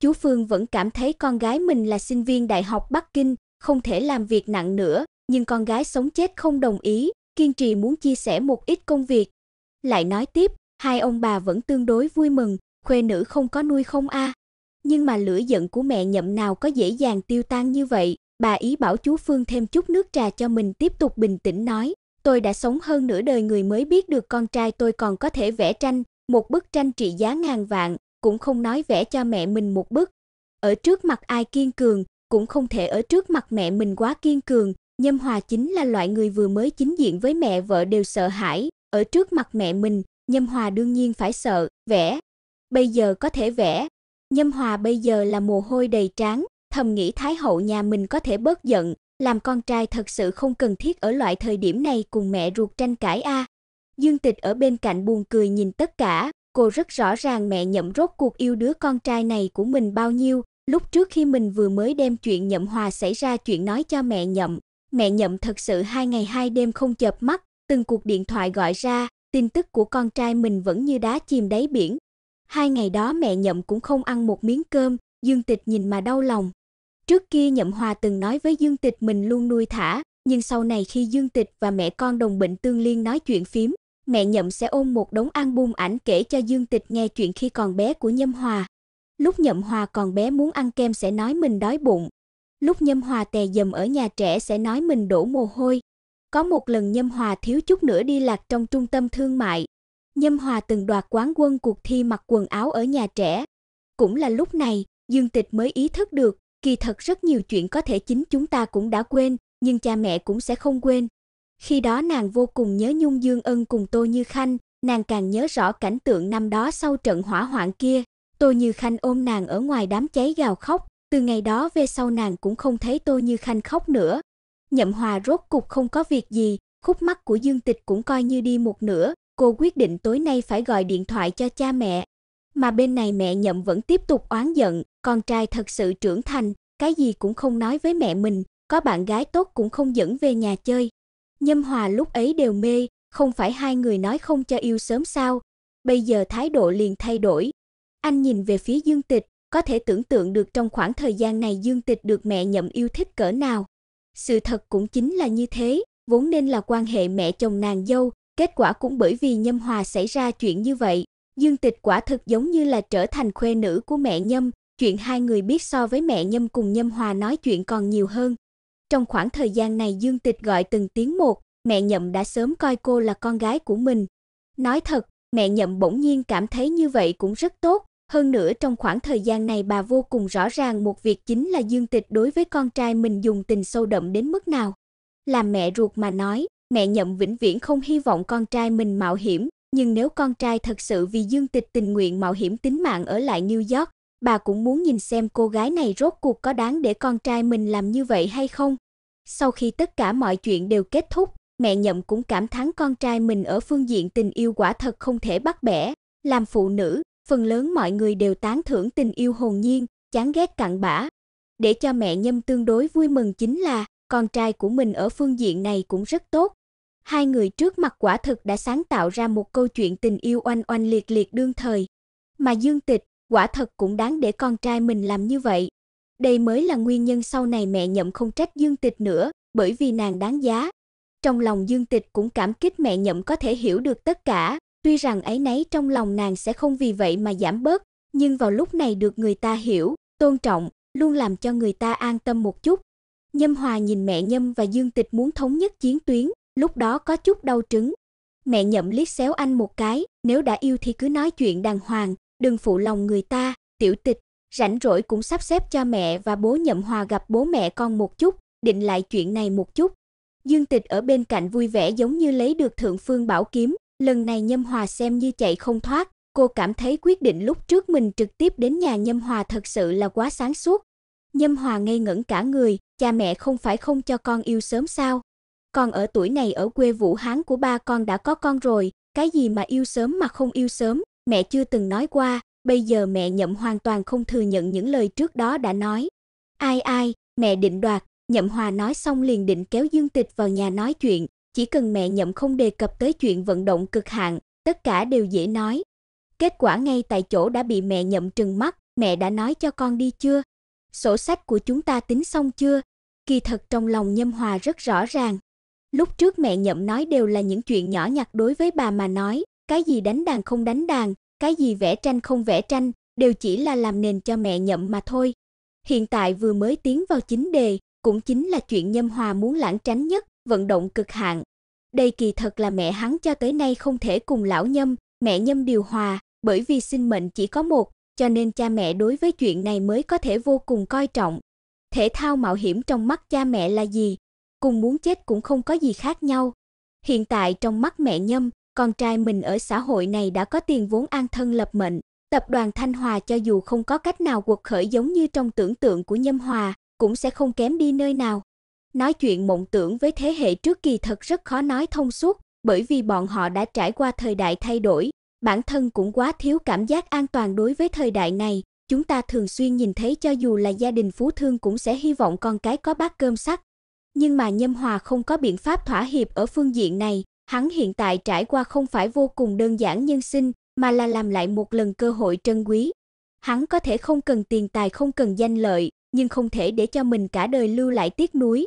Chú Phương vẫn cảm thấy con gái mình là sinh viên đại học Bắc Kinh, không thể làm việc nặng nữa, nhưng con gái sống chết không đồng ý, kiên trì muốn chia sẻ một ít công việc. Lại nói tiếp, hai ông bà vẫn tương đối vui mừng, khuê nữ không có nuôi không a. À nhưng mà lửa giận của mẹ nhậm nào có dễ dàng tiêu tan như vậy, bà ý bảo chú Phương thêm chút nước trà cho mình tiếp tục bình tĩnh nói, tôi đã sống hơn nửa đời người mới biết được con trai tôi còn có thể vẽ tranh, một bức tranh trị giá ngàn vạn, cũng không nói vẽ cho mẹ mình một bức. Ở trước mặt ai kiên cường, cũng không thể ở trước mặt mẹ mình quá kiên cường, Nhâm Hòa chính là loại người vừa mới chính diện với mẹ vợ đều sợ hãi, ở trước mặt mẹ mình, Nhâm Hòa đương nhiên phải sợ, vẽ. Bây giờ có thể vẽ, Nhâm Hòa bây giờ là mồ hôi đầy trán, thầm nghĩ Thái hậu nhà mình có thể bớt giận, làm con trai thật sự không cần thiết ở loại thời điểm này cùng mẹ ruột tranh cãi a. À. Dương Tịch ở bên cạnh buồn cười nhìn tất cả, cô rất rõ ràng mẹ nhậm rốt cuộc yêu đứa con trai này của mình bao nhiêu, lúc trước khi mình vừa mới đem chuyện nhậm hòa xảy ra chuyện nói cho mẹ nhậm, mẹ nhậm thật sự hai ngày hai đêm không chợp mắt, từng cuộc điện thoại gọi ra, tin tức của con trai mình vẫn như đá chìm đáy biển, Hai ngày đó mẹ Nhậm cũng không ăn một miếng cơm, Dương Tịch nhìn mà đau lòng. Trước kia Nhậm Hòa từng nói với Dương Tịch mình luôn nuôi thả, nhưng sau này khi Dương Tịch và mẹ con đồng bệnh tương liên nói chuyện phím, mẹ Nhậm sẽ ôm một đống album ảnh kể cho Dương Tịch nghe chuyện khi còn bé của Nhâm Hòa. Lúc Nhậm Hòa còn bé muốn ăn kem sẽ nói mình đói bụng. Lúc Nhâm Hòa tè dầm ở nhà trẻ sẽ nói mình đổ mồ hôi. Có một lần Nhâm Hòa thiếu chút nữa đi lạc trong trung tâm thương mại, Nhâm Hòa từng đoạt quán quân cuộc thi mặc quần áo ở nhà trẻ. Cũng là lúc này, Dương Tịch mới ý thức được, kỳ thật rất nhiều chuyện có thể chính chúng ta cũng đã quên, nhưng cha mẹ cũng sẽ không quên. Khi đó nàng vô cùng nhớ Nhung Dương Ân cùng Tô Như Khanh, nàng càng nhớ rõ cảnh tượng năm đó sau trận hỏa hoạn kia, Tô Như Khanh ôm nàng ở ngoài đám cháy gào khóc, từ ngày đó về sau nàng cũng không thấy Tô Như Khanh khóc nữa. Nhậm Hòa rốt cục không có việc gì, khúc mắt của Dương Tịch cũng coi như đi một nửa, Cô quyết định tối nay phải gọi điện thoại cho cha mẹ. Mà bên này mẹ nhậm vẫn tiếp tục oán giận, con trai thật sự trưởng thành, cái gì cũng không nói với mẹ mình, có bạn gái tốt cũng không dẫn về nhà chơi. Nhâm Hòa lúc ấy đều mê, không phải hai người nói không cho yêu sớm sao? Bây giờ thái độ liền thay đổi. Anh nhìn về phía Dương Tịch, có thể tưởng tượng được trong khoảng thời gian này Dương Tịch được mẹ nhậm yêu thích cỡ nào. Sự thật cũng chính là như thế, vốn nên là quan hệ mẹ chồng nàng dâu, Kết quả cũng bởi vì Nhâm Hòa xảy ra chuyện như vậy, Dương Tịch quả thực giống như là trở thành khuê nữ của mẹ Nhâm, chuyện hai người biết so với mẹ Nhâm cùng Nhâm Hòa nói chuyện còn nhiều hơn. Trong khoảng thời gian này Dương Tịch gọi từng tiếng một, mẹ Nhậm đã sớm coi cô là con gái của mình. Nói thật, mẹ Nhậm bỗng nhiên cảm thấy như vậy cũng rất tốt, hơn nữa trong khoảng thời gian này bà vô cùng rõ ràng một việc chính là Dương Tịch đối với con trai mình dùng tình sâu đậm đến mức nào. Làm mẹ ruột mà nói, mẹ nhậm vĩnh viễn không hy vọng con trai mình mạo hiểm, nhưng nếu con trai thật sự vì Dương Tịch tình nguyện mạo hiểm tính mạng ở lại New York, bà cũng muốn nhìn xem cô gái này rốt cuộc có đáng để con trai mình làm như vậy hay không. Sau khi tất cả mọi chuyện đều kết thúc, mẹ nhậm cũng cảm thán con trai mình ở phương diện tình yêu quả thật không thể bắt bẻ. Làm phụ nữ, phần lớn mọi người đều tán thưởng tình yêu hồn nhiên, chán ghét cặn bã. Để cho mẹ nhâm tương đối vui mừng chính là con trai của mình ở phương diện này cũng rất tốt, Hai người trước mặt quả thực đã sáng tạo ra một câu chuyện tình yêu oanh oanh liệt liệt đương thời, mà Dương Tịch quả thật cũng đáng để con trai mình làm như vậy. Đây mới là nguyên nhân sau này mẹ nhậm không trách Dương Tịch nữa, bởi vì nàng đáng giá. Trong lòng Dương Tịch cũng cảm kích mẹ nhậm có thể hiểu được tất cả, tuy rằng ấy nấy trong lòng nàng sẽ không vì vậy mà giảm bớt, nhưng vào lúc này được người ta hiểu, tôn trọng, luôn làm cho người ta an tâm một chút. Nhâm Hòa nhìn mẹ Nhâm và Dương Tịch muốn thống nhất chiến tuyến, lúc đó có chút đau trứng. Mẹ nhậm liếc xéo anh một cái, nếu đã yêu thì cứ nói chuyện đàng hoàng, đừng phụ lòng người ta, tiểu tịch, rảnh rỗi cũng sắp xếp cho mẹ và bố nhậm hòa gặp bố mẹ con một chút, định lại chuyện này một chút. Dương Tịch ở bên cạnh vui vẻ giống như lấy được thượng phương bảo kiếm, lần này Nhâm Hòa xem như chạy không thoát, cô cảm thấy quyết định lúc trước mình trực tiếp đến nhà Nhâm Hòa thật sự là quá sáng suốt. Nhâm Hòa ngây ngẩn cả người, cha mẹ không phải không cho con yêu sớm sao, còn ở tuổi này ở quê Vũ Hán của ba con đã có con rồi, cái gì mà yêu sớm mà không yêu sớm, mẹ chưa từng nói qua, bây giờ mẹ nhậm hoàn toàn không thừa nhận những lời trước đó đã nói. Ai ai, mẹ định đoạt, nhậm hòa nói xong liền định kéo Dương Tịch vào nhà nói chuyện, chỉ cần mẹ nhậm không đề cập tới chuyện vận động cực hạn, tất cả đều dễ nói. Kết quả ngay tại chỗ đã bị mẹ nhậm trừng mắt, mẹ đã nói cho con đi chưa? Sổ sách của chúng ta tính xong chưa? Kỳ thật trong lòng Nhâm Hòa rất rõ ràng, Lúc trước mẹ nhậm nói đều là những chuyện nhỏ nhặt đối với bà mà nói, cái gì đánh đàn không đánh đàn, cái gì vẽ tranh không vẽ tranh, đều chỉ là làm nền cho mẹ nhậm mà thôi. Hiện tại vừa mới tiến vào chính đề, cũng chính là chuyện Nhâm Hòa muốn lãng tránh nhất, vận động cực hạn. Đây kỳ thật là mẹ hắn cho tới nay không thể cùng lão Nhâm, mẹ Nhâm điều hòa, bởi vì sinh mệnh chỉ có một, cho nên cha mẹ đối với chuyện này mới có thể vô cùng coi trọng. Thể thao mạo hiểm trong mắt cha mẹ là gì, cùng muốn chết cũng không có gì khác nhau. Hiện tại trong mắt mẹ Nhâm, con trai mình ở xã hội này đã có tiền vốn an thân lập mệnh, tập đoàn Thanh Hòa cho dù không có cách nào quật khởi giống như trong tưởng tượng của Nhâm Hòa, cũng sẽ không kém đi nơi nào. Nói chuyện mộng tưởng với thế hệ trước kỳ thật rất khó nói thông suốt, bởi vì bọn họ đã trải qua thời đại thay đổi, bản thân cũng quá thiếu cảm giác an toàn đối với thời đại này. Chúng ta thường xuyên nhìn thấy cho dù là gia đình phú thương cũng sẽ hy vọng con cái có bát cơm sắt, nhưng mà Nhâm Hòa không có biện pháp thỏa hiệp ở phương diện này, hắn hiện tại trải qua không phải vô cùng đơn giản nhân sinh, mà là làm lại một lần cơ hội trân quý. Hắn có thể không cần tiền tài không cần danh lợi, nhưng không thể để cho mình cả đời lưu lại tiếc nuối.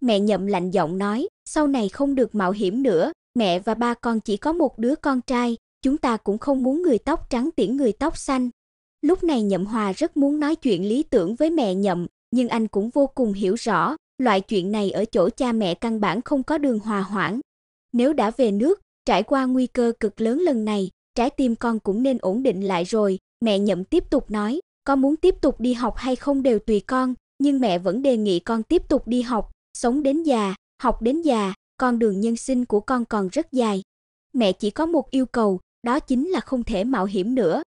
Mẹ nhậm lạnh giọng nói, sau này không được mạo hiểm nữa, mẹ và ba con chỉ có một đứa con trai, chúng ta cũng không muốn người tóc trắng tiễn người tóc xanh. Lúc này Nhậm Hòa rất muốn nói chuyện lý tưởng với mẹ Nhậm, nhưng anh cũng vô cùng hiểu rõ, loại chuyện này ở chỗ cha mẹ căn bản không có đường hòa hoãn. Nếu đã về nước, trải qua nguy cơ cực lớn lần này, trái tim con cũng nên ổn định lại rồi, mẹ nhậm tiếp tục nói, con muốn tiếp tục đi học hay không đều tùy con, nhưng mẹ vẫn đề nghị con tiếp tục đi học, sống đến già, học đến già, con đường nhân sinh của con còn rất dài. Mẹ chỉ có một yêu cầu, đó chính là không thể mạo hiểm nữa.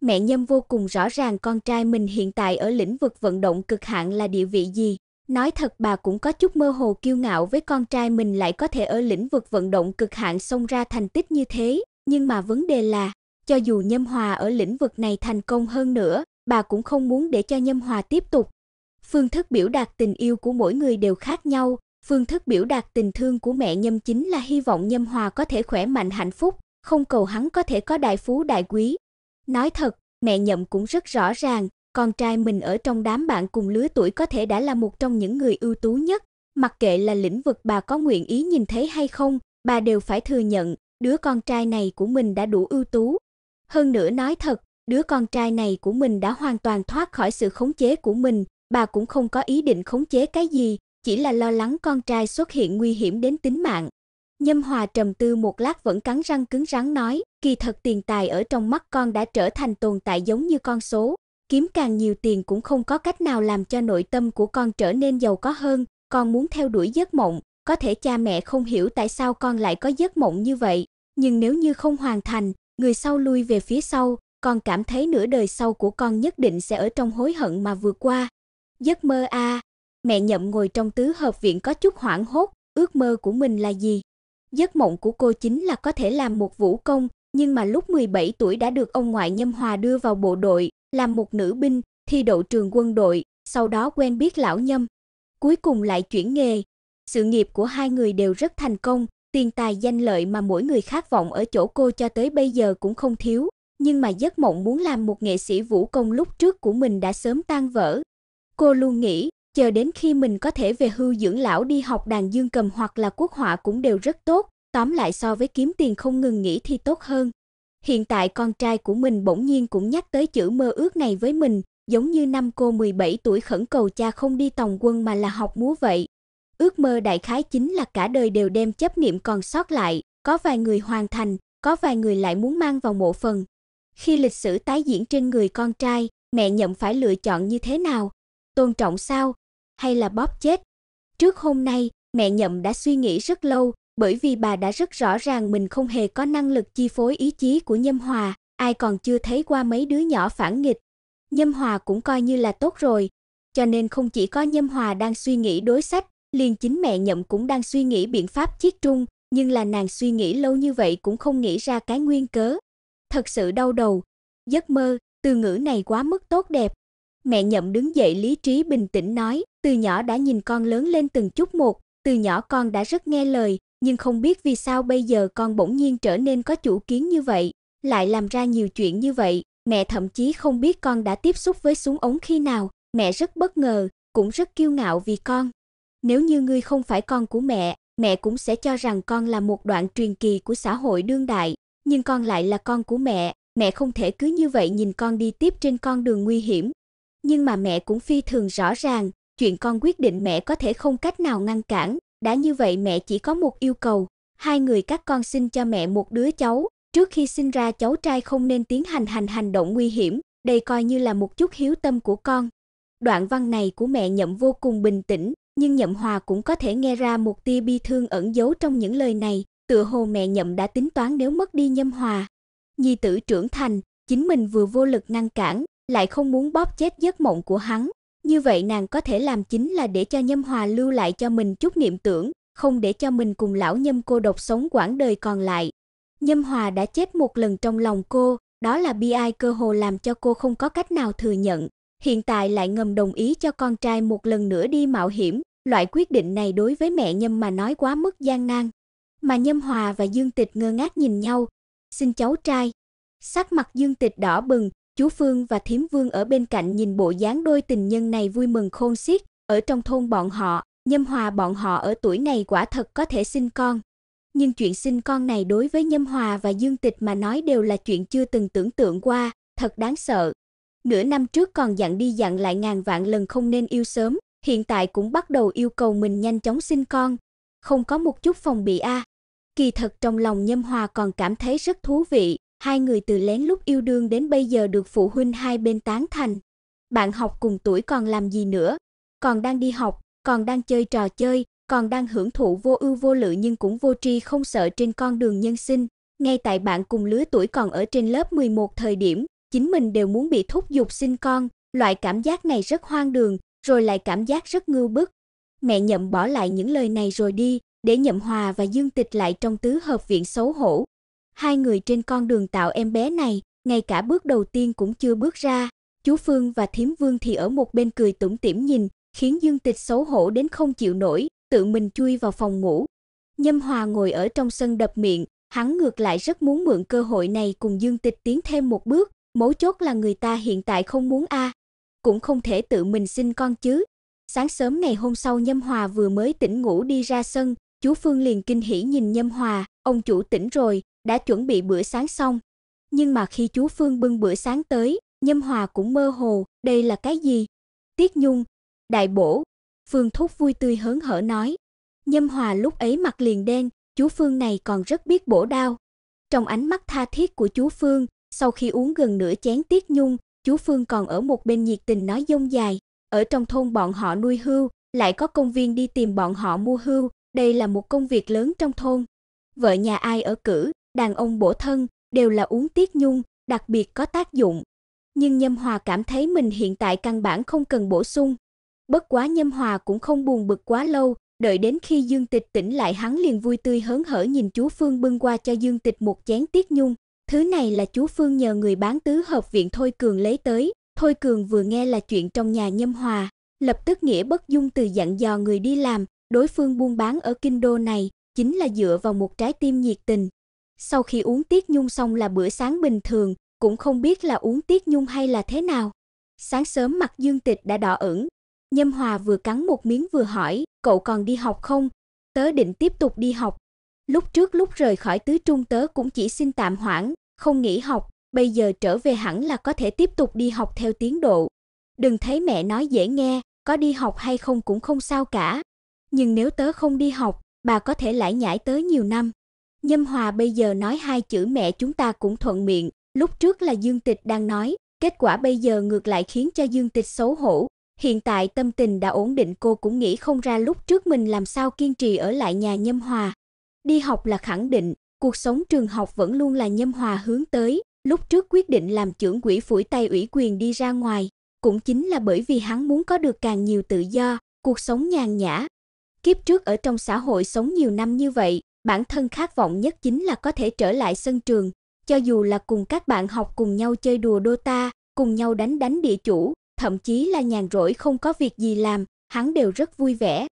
Mẹ Nhâm vô cùng rõ ràng con trai mình hiện tại ở lĩnh vực vận động cực hạn là địa vị gì, Nói thật bà cũng có chút mơ hồ kiêu ngạo với con trai mình lại có thể ở lĩnh vực vận động cực hạn xông ra thành tích như thế, nhưng mà vấn đề là, cho dù Nhâm Hòa ở lĩnh vực này thành công hơn nữa, bà cũng không muốn để cho Nhâm Hòa tiếp tục. Phương thức biểu đạt tình yêu của mỗi người đều khác nhau, phương thức biểu đạt tình thương của mẹ Nhâm chính là hy vọng Nhâm Hòa có thể khỏe mạnh hạnh phúc, không cầu hắn có thể có đại phú đại quý. Nói thật, mẹ Nhậm cũng rất rõ ràng, con trai mình ở trong đám bạn cùng lứa tuổi có thể đã là một trong những người ưu tú nhất, mặc kệ là lĩnh vực bà có nguyện ý nhìn thấy hay không, bà đều phải thừa nhận, đứa con trai này của mình đã đủ ưu tú. Hơn nữa nói thật, đứa con trai này của mình đã hoàn toàn thoát khỏi sự khống chế của mình, bà cũng không có ý định khống chế cái gì, chỉ là lo lắng con trai xuất hiện nguy hiểm đến tính mạng. Nhâm Hòa trầm tư một lát vẫn cắn răng cứng rắn nói, kỳ thật tiền tài ở trong mắt con đã trở thành tồn tại giống như con số, kiếm càng nhiều tiền cũng không có cách nào làm cho nội tâm của con trở nên giàu có hơn, con muốn theo đuổi giấc mộng, có thể cha mẹ không hiểu tại sao con lại có giấc mộng như vậy, nhưng nếu như không hoàn thành, người sau lui về phía sau, con cảm thấy nửa đời sau của con nhất định sẽ ở trong hối hận mà vượt qua. Giấc mơ a. À. Mẹ Nhậm ngồi trong tứ hợp viện có chút hoảng hốt, ước mơ của mình là gì? Giấc mộng của cô chính là có thể làm một vũ công, nhưng mà lúc 17 tuổi đã được ông ngoại Nhâm Hòa đưa vào bộ đội, làm một nữ binh, thi đậu trường quân đội, sau đó quen biết lão Nhâm, cuối cùng lại chuyển nghề. Sự nghiệp của hai người đều rất thành công, tiền tài danh lợi mà mỗi người khát vọng ở chỗ cô cho tới bây giờ cũng không thiếu, nhưng mà giấc mộng muốn làm một nghệ sĩ vũ công lúc trước của mình đã sớm tan vỡ. Cô luôn nghĩ, chờ đến khi mình có thể về hưu dưỡng lão đi học đàn dương cầm hoặc là quốc họa cũng đều rất tốt, tóm lại so với kiếm tiền không ngừng nghỉ thì tốt hơn. Hiện tại con trai của mình bỗng nhiên cũng nhắc tới chữ mơ ước này với mình, giống như năm cô 17 tuổi khẩn cầu cha không đi tòng quân mà là học múa vậy. Ước mơ đại khái chính là cả đời đều đem chấp niệm còn sót lại, có vài người hoàn thành, có vài người lại muốn mang vào mộ phần. Khi lịch sử tái diễn trên người con trai, mẹ nhậm phải lựa chọn như thế nào? Tôn trọng sao? Hay là bóp chết? Trước hôm nay, mẹ nhậm đã suy nghĩ rất lâu, bởi vì bà đã rất rõ ràng mình không hề có năng lực chi phối ý chí của Nhâm Hòa, ai còn chưa thấy qua mấy đứa nhỏ phản nghịch. Nhâm Hòa cũng coi như là tốt rồi, cho nên không chỉ có Nhâm Hòa đang suy nghĩ đối sách, liền chính mẹ Nhậm cũng đang suy nghĩ biện pháp chiết trung, nhưng là nàng suy nghĩ lâu như vậy cũng không nghĩ ra cái nguyên cớ. Thật sự đau đầu. Giấc mơ, từ ngữ này quá mức tốt đẹp. Mẹ Nhậm đứng dậy lý trí bình tĩnh nói, từ nhỏ đã nhìn con lớn lên từng chút một, từ nhỏ con đã rất nghe lời, nhưng không biết vì sao bây giờ con bỗng nhiên trở nên có chủ kiến như vậy, lại làm ra nhiều chuyện như vậy, mẹ thậm chí không biết con đã tiếp xúc với súng ống khi nào, mẹ rất bất ngờ, cũng rất kiêu ngạo vì con. Nếu như ngươi không phải con của mẹ, mẹ cũng sẽ cho rằng con là một đoạn truyền kỳ của xã hội đương đại, nhưng con lại là con của mẹ, mẹ không thể cứ như vậy nhìn con đi tiếp trên con đường nguy hiểm. Nhưng mà mẹ cũng phi thường rõ ràng, chuyện con quyết định mẹ có thể không cách nào ngăn cản, đã như vậy mẹ chỉ có một yêu cầu, hai người các con xin cho mẹ một đứa cháu, trước khi sinh ra cháu trai không nên tiến hành hành hành động nguy hiểm, đây coi như là một chút hiếu tâm của con. Đoạn văn này của mẹ Nhậm vô cùng bình tĩnh, nhưng Nhậm Hòa cũng có thể nghe ra một tia bi thương ẩn giấu trong những lời này, tựa hồ mẹ Nhậm đã tính toán nếu mất đi Nhâm Hòa, nhi tử trưởng thành, chính mình vừa vô lực ngăn cản, lại không muốn bóp chết giấc mộng của hắn, như vậy nàng có thể làm chính là để cho Nhâm Hòa lưu lại cho mình chút niệm tưởng, không để cho mình cùng lão Nhâm cô độc sống quãng đời còn lại. Nhâm Hòa đã chết một lần trong lòng cô, đó là bi ai cơ hồ làm cho cô không có cách nào thừa nhận, hiện tại lại ngầm đồng ý cho con trai một lần nữa đi mạo hiểm, loại quyết định này đối với mẹ Nhâm mà nói quá mức gian nan. Mà Nhâm Hòa và Dương Tịch ngơ ngác nhìn nhau. "Xin cháu trai." Sắc mặt Dương Tịch đỏ bừng, chú Phương và Thiếm Vương ở bên cạnh nhìn bộ dáng đôi tình nhân này vui mừng khôn xiết, ở trong thôn bọn họ, Nhâm Hòa bọn họ ở tuổi này quả thật có thể sinh con. Nhưng chuyện sinh con này đối với Nhâm Hòa và Dương Tịch mà nói đều là chuyện chưa từng tưởng tượng qua, thật đáng sợ. Nửa năm trước còn dặn đi dặn lại ngàn vạn lần không nên yêu sớm, hiện tại cũng bắt đầu yêu cầu mình nhanh chóng sinh con, không có một chút phòng bị a. À. Kỳ thật trong lòng Nhâm Hòa còn cảm thấy rất thú vị, Hai người từ lén lúc yêu đương đến bây giờ được phụ huynh hai bên tán thành. Bạn học cùng tuổi còn làm gì nữa? Còn đang đi học, còn đang chơi trò chơi, còn đang hưởng thụ vô ưu vô lự nhưng cũng vô tri không sợ trên con đường nhân sinh. Ngay tại bạn cùng lứa tuổi còn ở trên lớp 11 thời điểm, chính mình đều muốn bị thúc giục sinh con, loại cảm giác này rất hoang đường, rồi lại cảm giác rất ngưu bức. Mẹ nhậm bỏ lại những lời này rồi đi, để nhậm hòa và dương tịch lại trong tứ hợp viện xấu hổ, Hai người trên con đường tạo em bé này, ngay cả bước đầu tiên cũng chưa bước ra. Chú Phương và Thiểm Vương thì ở một bên cười tủm tỉm nhìn, khiến Dương Tịch xấu hổ đến không chịu nổi, tự mình chui vào phòng ngủ. Nhâm Hòa ngồi ở trong sân đập miệng, hắn ngược lại rất muốn mượn cơ hội này cùng Dương Tịch tiến thêm một bước, mấu chốt là người ta hiện tại không muốn a, à. cũng không thể tự mình sinh con chứ. Sáng sớm ngày hôm sau Nhâm Hòa vừa mới tỉnh ngủ đi ra sân, chú Phương liền kinh hỉ nhìn Nhâm Hòa, ông chủ tỉnh rồi, đã chuẩn bị bữa sáng xong. Nhưng mà khi chú Phương bưng bữa sáng tới, Nhâm Hòa cũng mơ hồ, đây là cái gì? Tiết Nhung, đại bổ. Phương Thúc vui tươi hớn hở nói. Nhâm Hòa lúc ấy mặt liền đen, chú Phương này còn rất biết bổ đao. Trong ánh mắt tha thiết của chú Phương, sau khi uống gần nửa chén Tiết Nhung, chú Phương còn ở một bên nhiệt tình nói dông dài, ở trong thôn bọn họ nuôi hươu, lại có công viên đi tìm bọn họ mua hươu, đây là một công việc lớn trong thôn. Vợ nhà ai ở cử, đàn ông bổ thân đều là uống tiết nhung, đặc biệt có tác dụng. Nhưng Nhâm Hòa cảm thấy mình hiện tại căn bản không cần bổ sung. Bất quá Nhâm Hòa cũng không buồn bực quá lâu, đợi đến khi Dương Tịch tỉnh lại hắn liền vui tươi hớn hở nhìn chú Phương bưng qua cho Dương Tịch một chén tiết nhung. Thứ này là chú Phương nhờ người bán tứ hợp viện Thôi Cường lấy tới. Thôi Cường vừa nghe là chuyện trong nhà Nhâm Hòa, lập tức nghĩa bất dung từ dặn dò người đi làm, đối phương buôn bán ở kinh đô này chính là dựa vào một trái tim nhiệt tình, sau khi uống tiết nhung xong là bữa sáng bình thường, cũng không biết là uống tiết nhung hay là thế nào. Sáng sớm mặt Dương Tịch đã đỏ ửng. Nhâm Hòa vừa cắn một miếng vừa hỏi, cậu còn đi học không? Tớ định tiếp tục đi học. Lúc trước lúc rời khỏi tứ trung tớ cũng chỉ xin tạm hoãn, không nghỉ học, bây giờ trở về hẳn là có thể tiếp tục đi học theo tiến độ. Đừng thấy mẹ nói dễ nghe, có đi học hay không cũng không sao cả. Nhưng nếu tớ không đi học, bà có thể lãi nhải tới nhiều năm. Nhâm Hòa bây giờ nói hai chữ mẹ chúng ta cũng thuận miệng, lúc trước là Dương Tịch đang nói, kết quả bây giờ ngược lại khiến cho Dương Tịch xấu hổ. Hiện tại tâm tình đã ổn định cô cũng nghĩ không ra lúc trước mình làm sao kiên trì ở lại nhà Nhâm Hòa. Đi học là khẳng định, cuộc sống trường học vẫn luôn là Nhâm Hòa hướng tới, lúc trước quyết định làm trưởng quỹ phủi tay ủy quyền đi ra ngoài, cũng chính là bởi vì hắn muốn có được càng nhiều tự do, cuộc sống nhàn nhã. Kiếp trước ở trong xã hội sống nhiều năm như vậy, bản thân khát vọng nhất chính là có thể trở lại sân trường, cho dù là cùng các bạn học cùng nhau chơi đùa Dota, cùng nhau đánh đánh địa chủ, thậm chí là nhàn rỗi không có việc gì làm, hắn đều rất vui vẻ.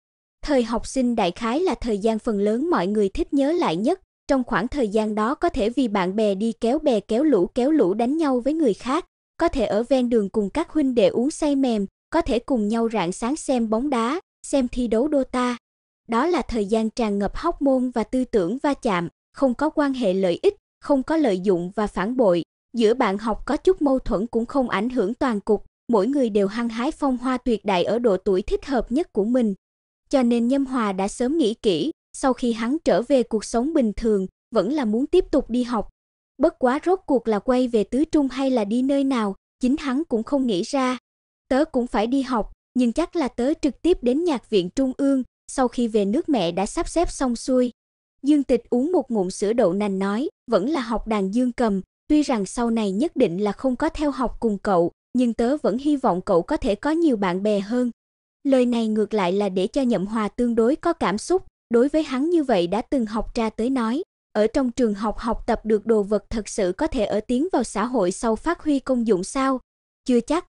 Thời học sinh đại khái là thời gian phần lớn mọi người thích nhớ lại nhất, trong khoảng thời gian đó có thể vì bạn bè đi kéo bè kéo lũ kéo lũ đánh nhau với người khác, có thể ở ven đường cùng các huynh đệ uống say mềm, có thể cùng nhau rạng sáng xem bóng đá, xem thi đấu Dota đó là thời gian tràn ngập hóc môn và tư tưởng va chạm, không có quan hệ lợi ích, không có lợi dụng và phản bội, giữa bạn học có chút mâu thuẫn cũng không ảnh hưởng toàn cục, mỗi người đều hăng hái phong hoa tuyệt đại ở độ tuổi thích hợp nhất của mình. Cho nên Nhâm Hòa đã sớm nghĩ kỹ, sau khi hắn trở về cuộc sống bình thường, vẫn là muốn tiếp tục đi học. Bất quá rốt cuộc là quay về tứ trung hay là đi nơi nào, chính hắn cũng không nghĩ ra. Tớ cũng phải đi học, nhưng chắc là tớ trực tiếp đến nhạc viện trung ương, sau khi về nước mẹ đã sắp xếp xong xuôi, Dương Tịch uống một ngụm sữa đậu nành nói, vẫn là học đàn dương cầm, tuy rằng sau này nhất định là không có theo học cùng cậu, nhưng tớ vẫn hy vọng cậu có thể có nhiều bạn bè hơn. Lời này ngược lại là để cho Nhậm Hòa tương đối có cảm xúc, đối với hắn như vậy đã từng học ra tới nói, ở trong trường học học tập được đồ vật thật sự có thể ở tiến vào xã hội sau phát huy công dụng sao? Chưa chắc,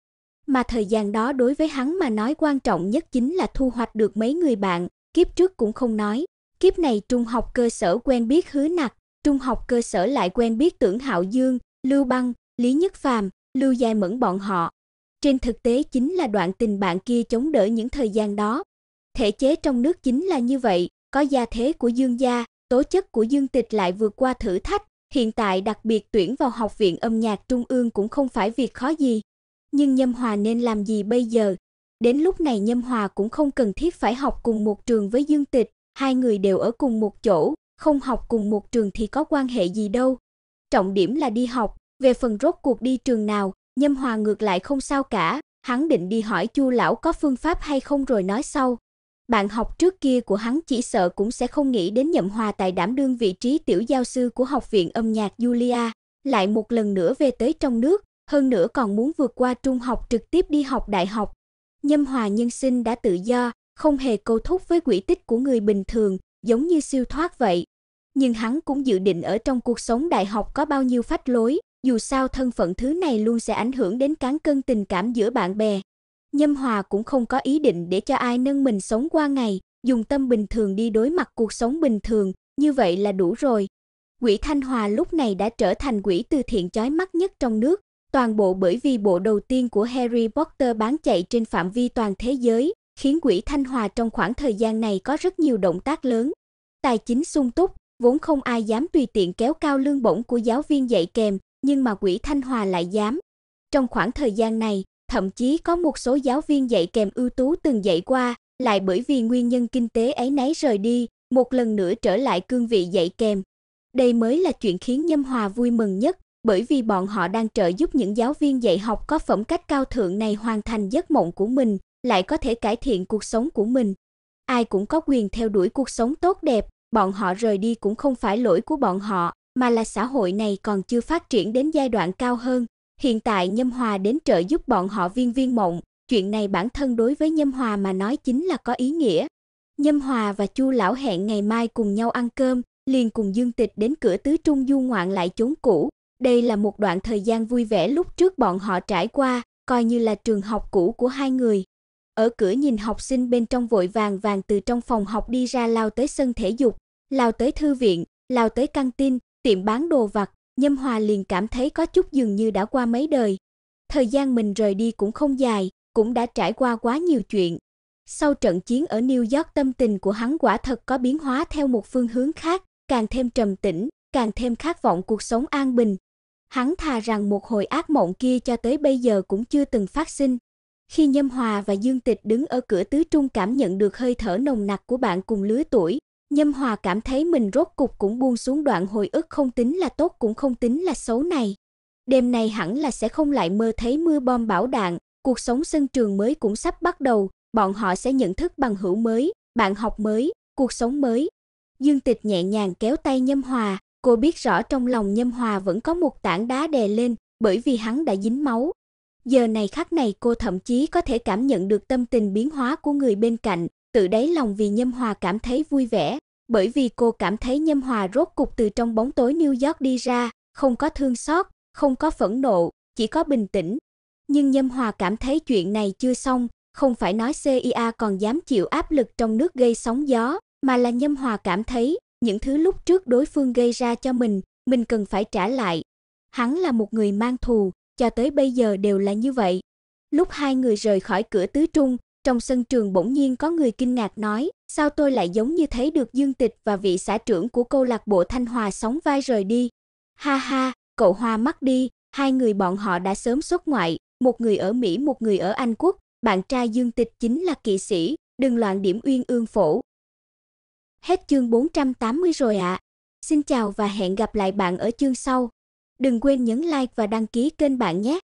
mà thời gian đó đối với hắn mà nói quan trọng nhất chính là thu hoạch được mấy người bạn, kiếp trước cũng không nói. Kiếp này trung học cơ sở quen biết Hứa Nặc, trung học cơ sở lại quen biết Tưởng Hạo Dương, Lưu Băng, Lý Nhất Phàm, Lưu Giai Mẫn bọn họ. Trên thực tế chính là đoạn tình bạn kia chống đỡ những thời gian đó. Thể chế trong nước chính là như vậy, có gia thế của Dương gia, tố chất của Dương Tịch lại vượt qua thử thách, hiện tại đặc biệt tuyển vào học viện âm nhạc trung ương cũng không phải việc khó gì nhưng Nhâm Hòa nên làm gì bây giờ? Đến lúc này Nhâm Hòa cũng không cần thiết phải học cùng một trường với Dương Tịch, hai người đều ở cùng một chỗ, không học cùng một trường thì có quan hệ gì đâu. Trọng điểm là đi học, về phần rốt cuộc đi trường nào, Nhâm Hòa ngược lại không sao cả, hắn định đi hỏi Chu lão có phương pháp hay không rồi nói sau. Bạn học trước kia của hắn chỉ sợ cũng sẽ không nghĩ đến Nhậm Hòa tại đảm đương vị trí tiểu giáo sư của học viện âm nhạc Julia, lại một lần nữa về tới trong nước, hơn nữa còn muốn vượt qua trung học trực tiếp đi học đại học. Nhâm Hòa nhân sinh đã tự do, không hề câu thúc với quỹ tích của người bình thường, giống như siêu thoát vậy. Nhưng hắn cũng dự định ở trong cuộc sống đại học có bao nhiêu phách lối, dù sao thân phận thứ này luôn sẽ ảnh hưởng đến cán cân tình cảm giữa bạn bè. Nhâm Hòa cũng không có ý định để cho ai nâng mình sống qua ngày, dùng tâm bình thường đi đối mặt cuộc sống bình thường, như vậy là đủ rồi. Quỷ Thanh Hòa lúc này đã trở thành quỷ từ thiện chói mắt nhất trong nước, toàn bộ bởi vì bộ đầu tiên của Harry Potter bán chạy trên phạm vi toàn thế giới, khiến quỹ Thanh Hòa trong khoảng thời gian này có rất nhiều động tác lớn. Tài chính sung túc, vốn không ai dám tùy tiện kéo cao lương bổng của giáo viên dạy kèm, nhưng mà quỹ Thanh Hòa lại dám. Trong khoảng thời gian này, thậm chí có một số giáo viên dạy kèm ưu tú từng dạy qua, lại bởi vì nguyên nhân kinh tế ấy nấy rời đi, một lần nữa trở lại cương vị dạy kèm. Đây mới là chuyện khiến Nhâm Hòa vui mừng nhất, bởi vì bọn họ đang trợ giúp những giáo viên dạy học có phẩm cách cao thượng này hoàn thành giấc mộng của mình, lại có thể cải thiện cuộc sống của mình. Ai cũng có quyền theo đuổi cuộc sống tốt đẹp, bọn họ rời đi cũng không phải lỗi của bọn họ, mà là xã hội này còn chưa phát triển đến giai đoạn cao hơn. Hiện tại Nhâm Hòa đến trợ giúp bọn họ viên viên mộng, chuyện này bản thân đối với Nhâm Hòa mà nói chính là có ý nghĩa. Nhâm Hòa và Chu lão hẹn ngày mai cùng nhau ăn cơm, liền cùng Dương Tịch đến cửa tứ trung du ngoạn lại chốn cũ, đây là một đoạn thời gian vui vẻ lúc trước bọn họ trải qua, coi như là trường học cũ của hai người. Ở cửa nhìn học sinh bên trong vội vàng vàng từ trong phòng học đi ra lao tới sân thể dục, lao tới thư viện, lao tới căng tin, tiệm bán đồ vặt, Nhâm Hòa liền cảm thấy có chút dường như đã qua mấy đời. Thời gian mình rời đi cũng không dài, cũng đã trải qua quá nhiều chuyện. Sau trận chiến ở New York tâm tình của hắn quả thật có biến hóa theo một phương hướng khác, càng thêm trầm tĩnh, càng thêm khát vọng cuộc sống an bình, Hắn thà rằng một hồi ác mộng kia cho tới bây giờ cũng chưa từng phát sinh. Khi Nhâm Hòa và Dương Tịch đứng ở cửa tứ trung cảm nhận được hơi thở nồng nặc của bạn cùng lứa tuổi, Nhâm Hòa cảm thấy mình rốt cục cũng buông xuống đoạn hồi ức không tính là tốt cũng không tính là xấu này. Đêm này hẳn là sẽ không lại mơ thấy mưa bom bão đạn, cuộc sống sân trường mới cũng sắp bắt đầu, bọn họ sẽ nhận thức bằng hữu mới, bạn học mới, cuộc sống mới. Dương Tịch nhẹ nhàng kéo tay Nhâm Hòa, Cô biết rõ trong lòng Nhâm Hòa vẫn có một tảng đá đè lên, bởi vì hắn đã dính máu. Giờ này khắc này cô thậm chí có thể cảm nhận được tâm tình biến hóa của người bên cạnh, tự đáy lòng vì Nhâm Hòa cảm thấy vui vẻ, bởi vì cô cảm thấy Nhâm Hòa rốt cục từ trong bóng tối New York đi ra, không có thương xót, không có phẫn nộ, chỉ có bình tĩnh. Nhưng Nhâm Hòa cảm thấy chuyện này chưa xong, không phải nói CIA còn dám chịu áp lực trong nước gây sóng gió, mà là Nhâm Hòa cảm thấy những thứ lúc trước đối phương gây ra cho mình, mình cần phải trả lại. Hắn là một người mang thù, cho tới bây giờ đều là như vậy. Lúc hai người rời khỏi cửa tứ trung, trong sân trường bỗng nhiên có người kinh ngạc nói, sao tôi lại giống như thấy được Dương Tịch và vị xã trưởng của câu lạc bộ Thanh Hòa sóng vai rời đi. Ha ha, cậu hoa mắt đi, hai người bọn họ đã sớm xuất ngoại, một người ở Mỹ, một người ở Anh quốc, bạn trai Dương Tịch chính là kỵ sĩ, đừng loạn điểm Uyên Ương Phổ, Hết chương 480 rồi ạ. À. Xin chào và hẹn gặp lại bạn ở chương sau. Đừng quên nhấn like và đăng ký kênh bạn nhé.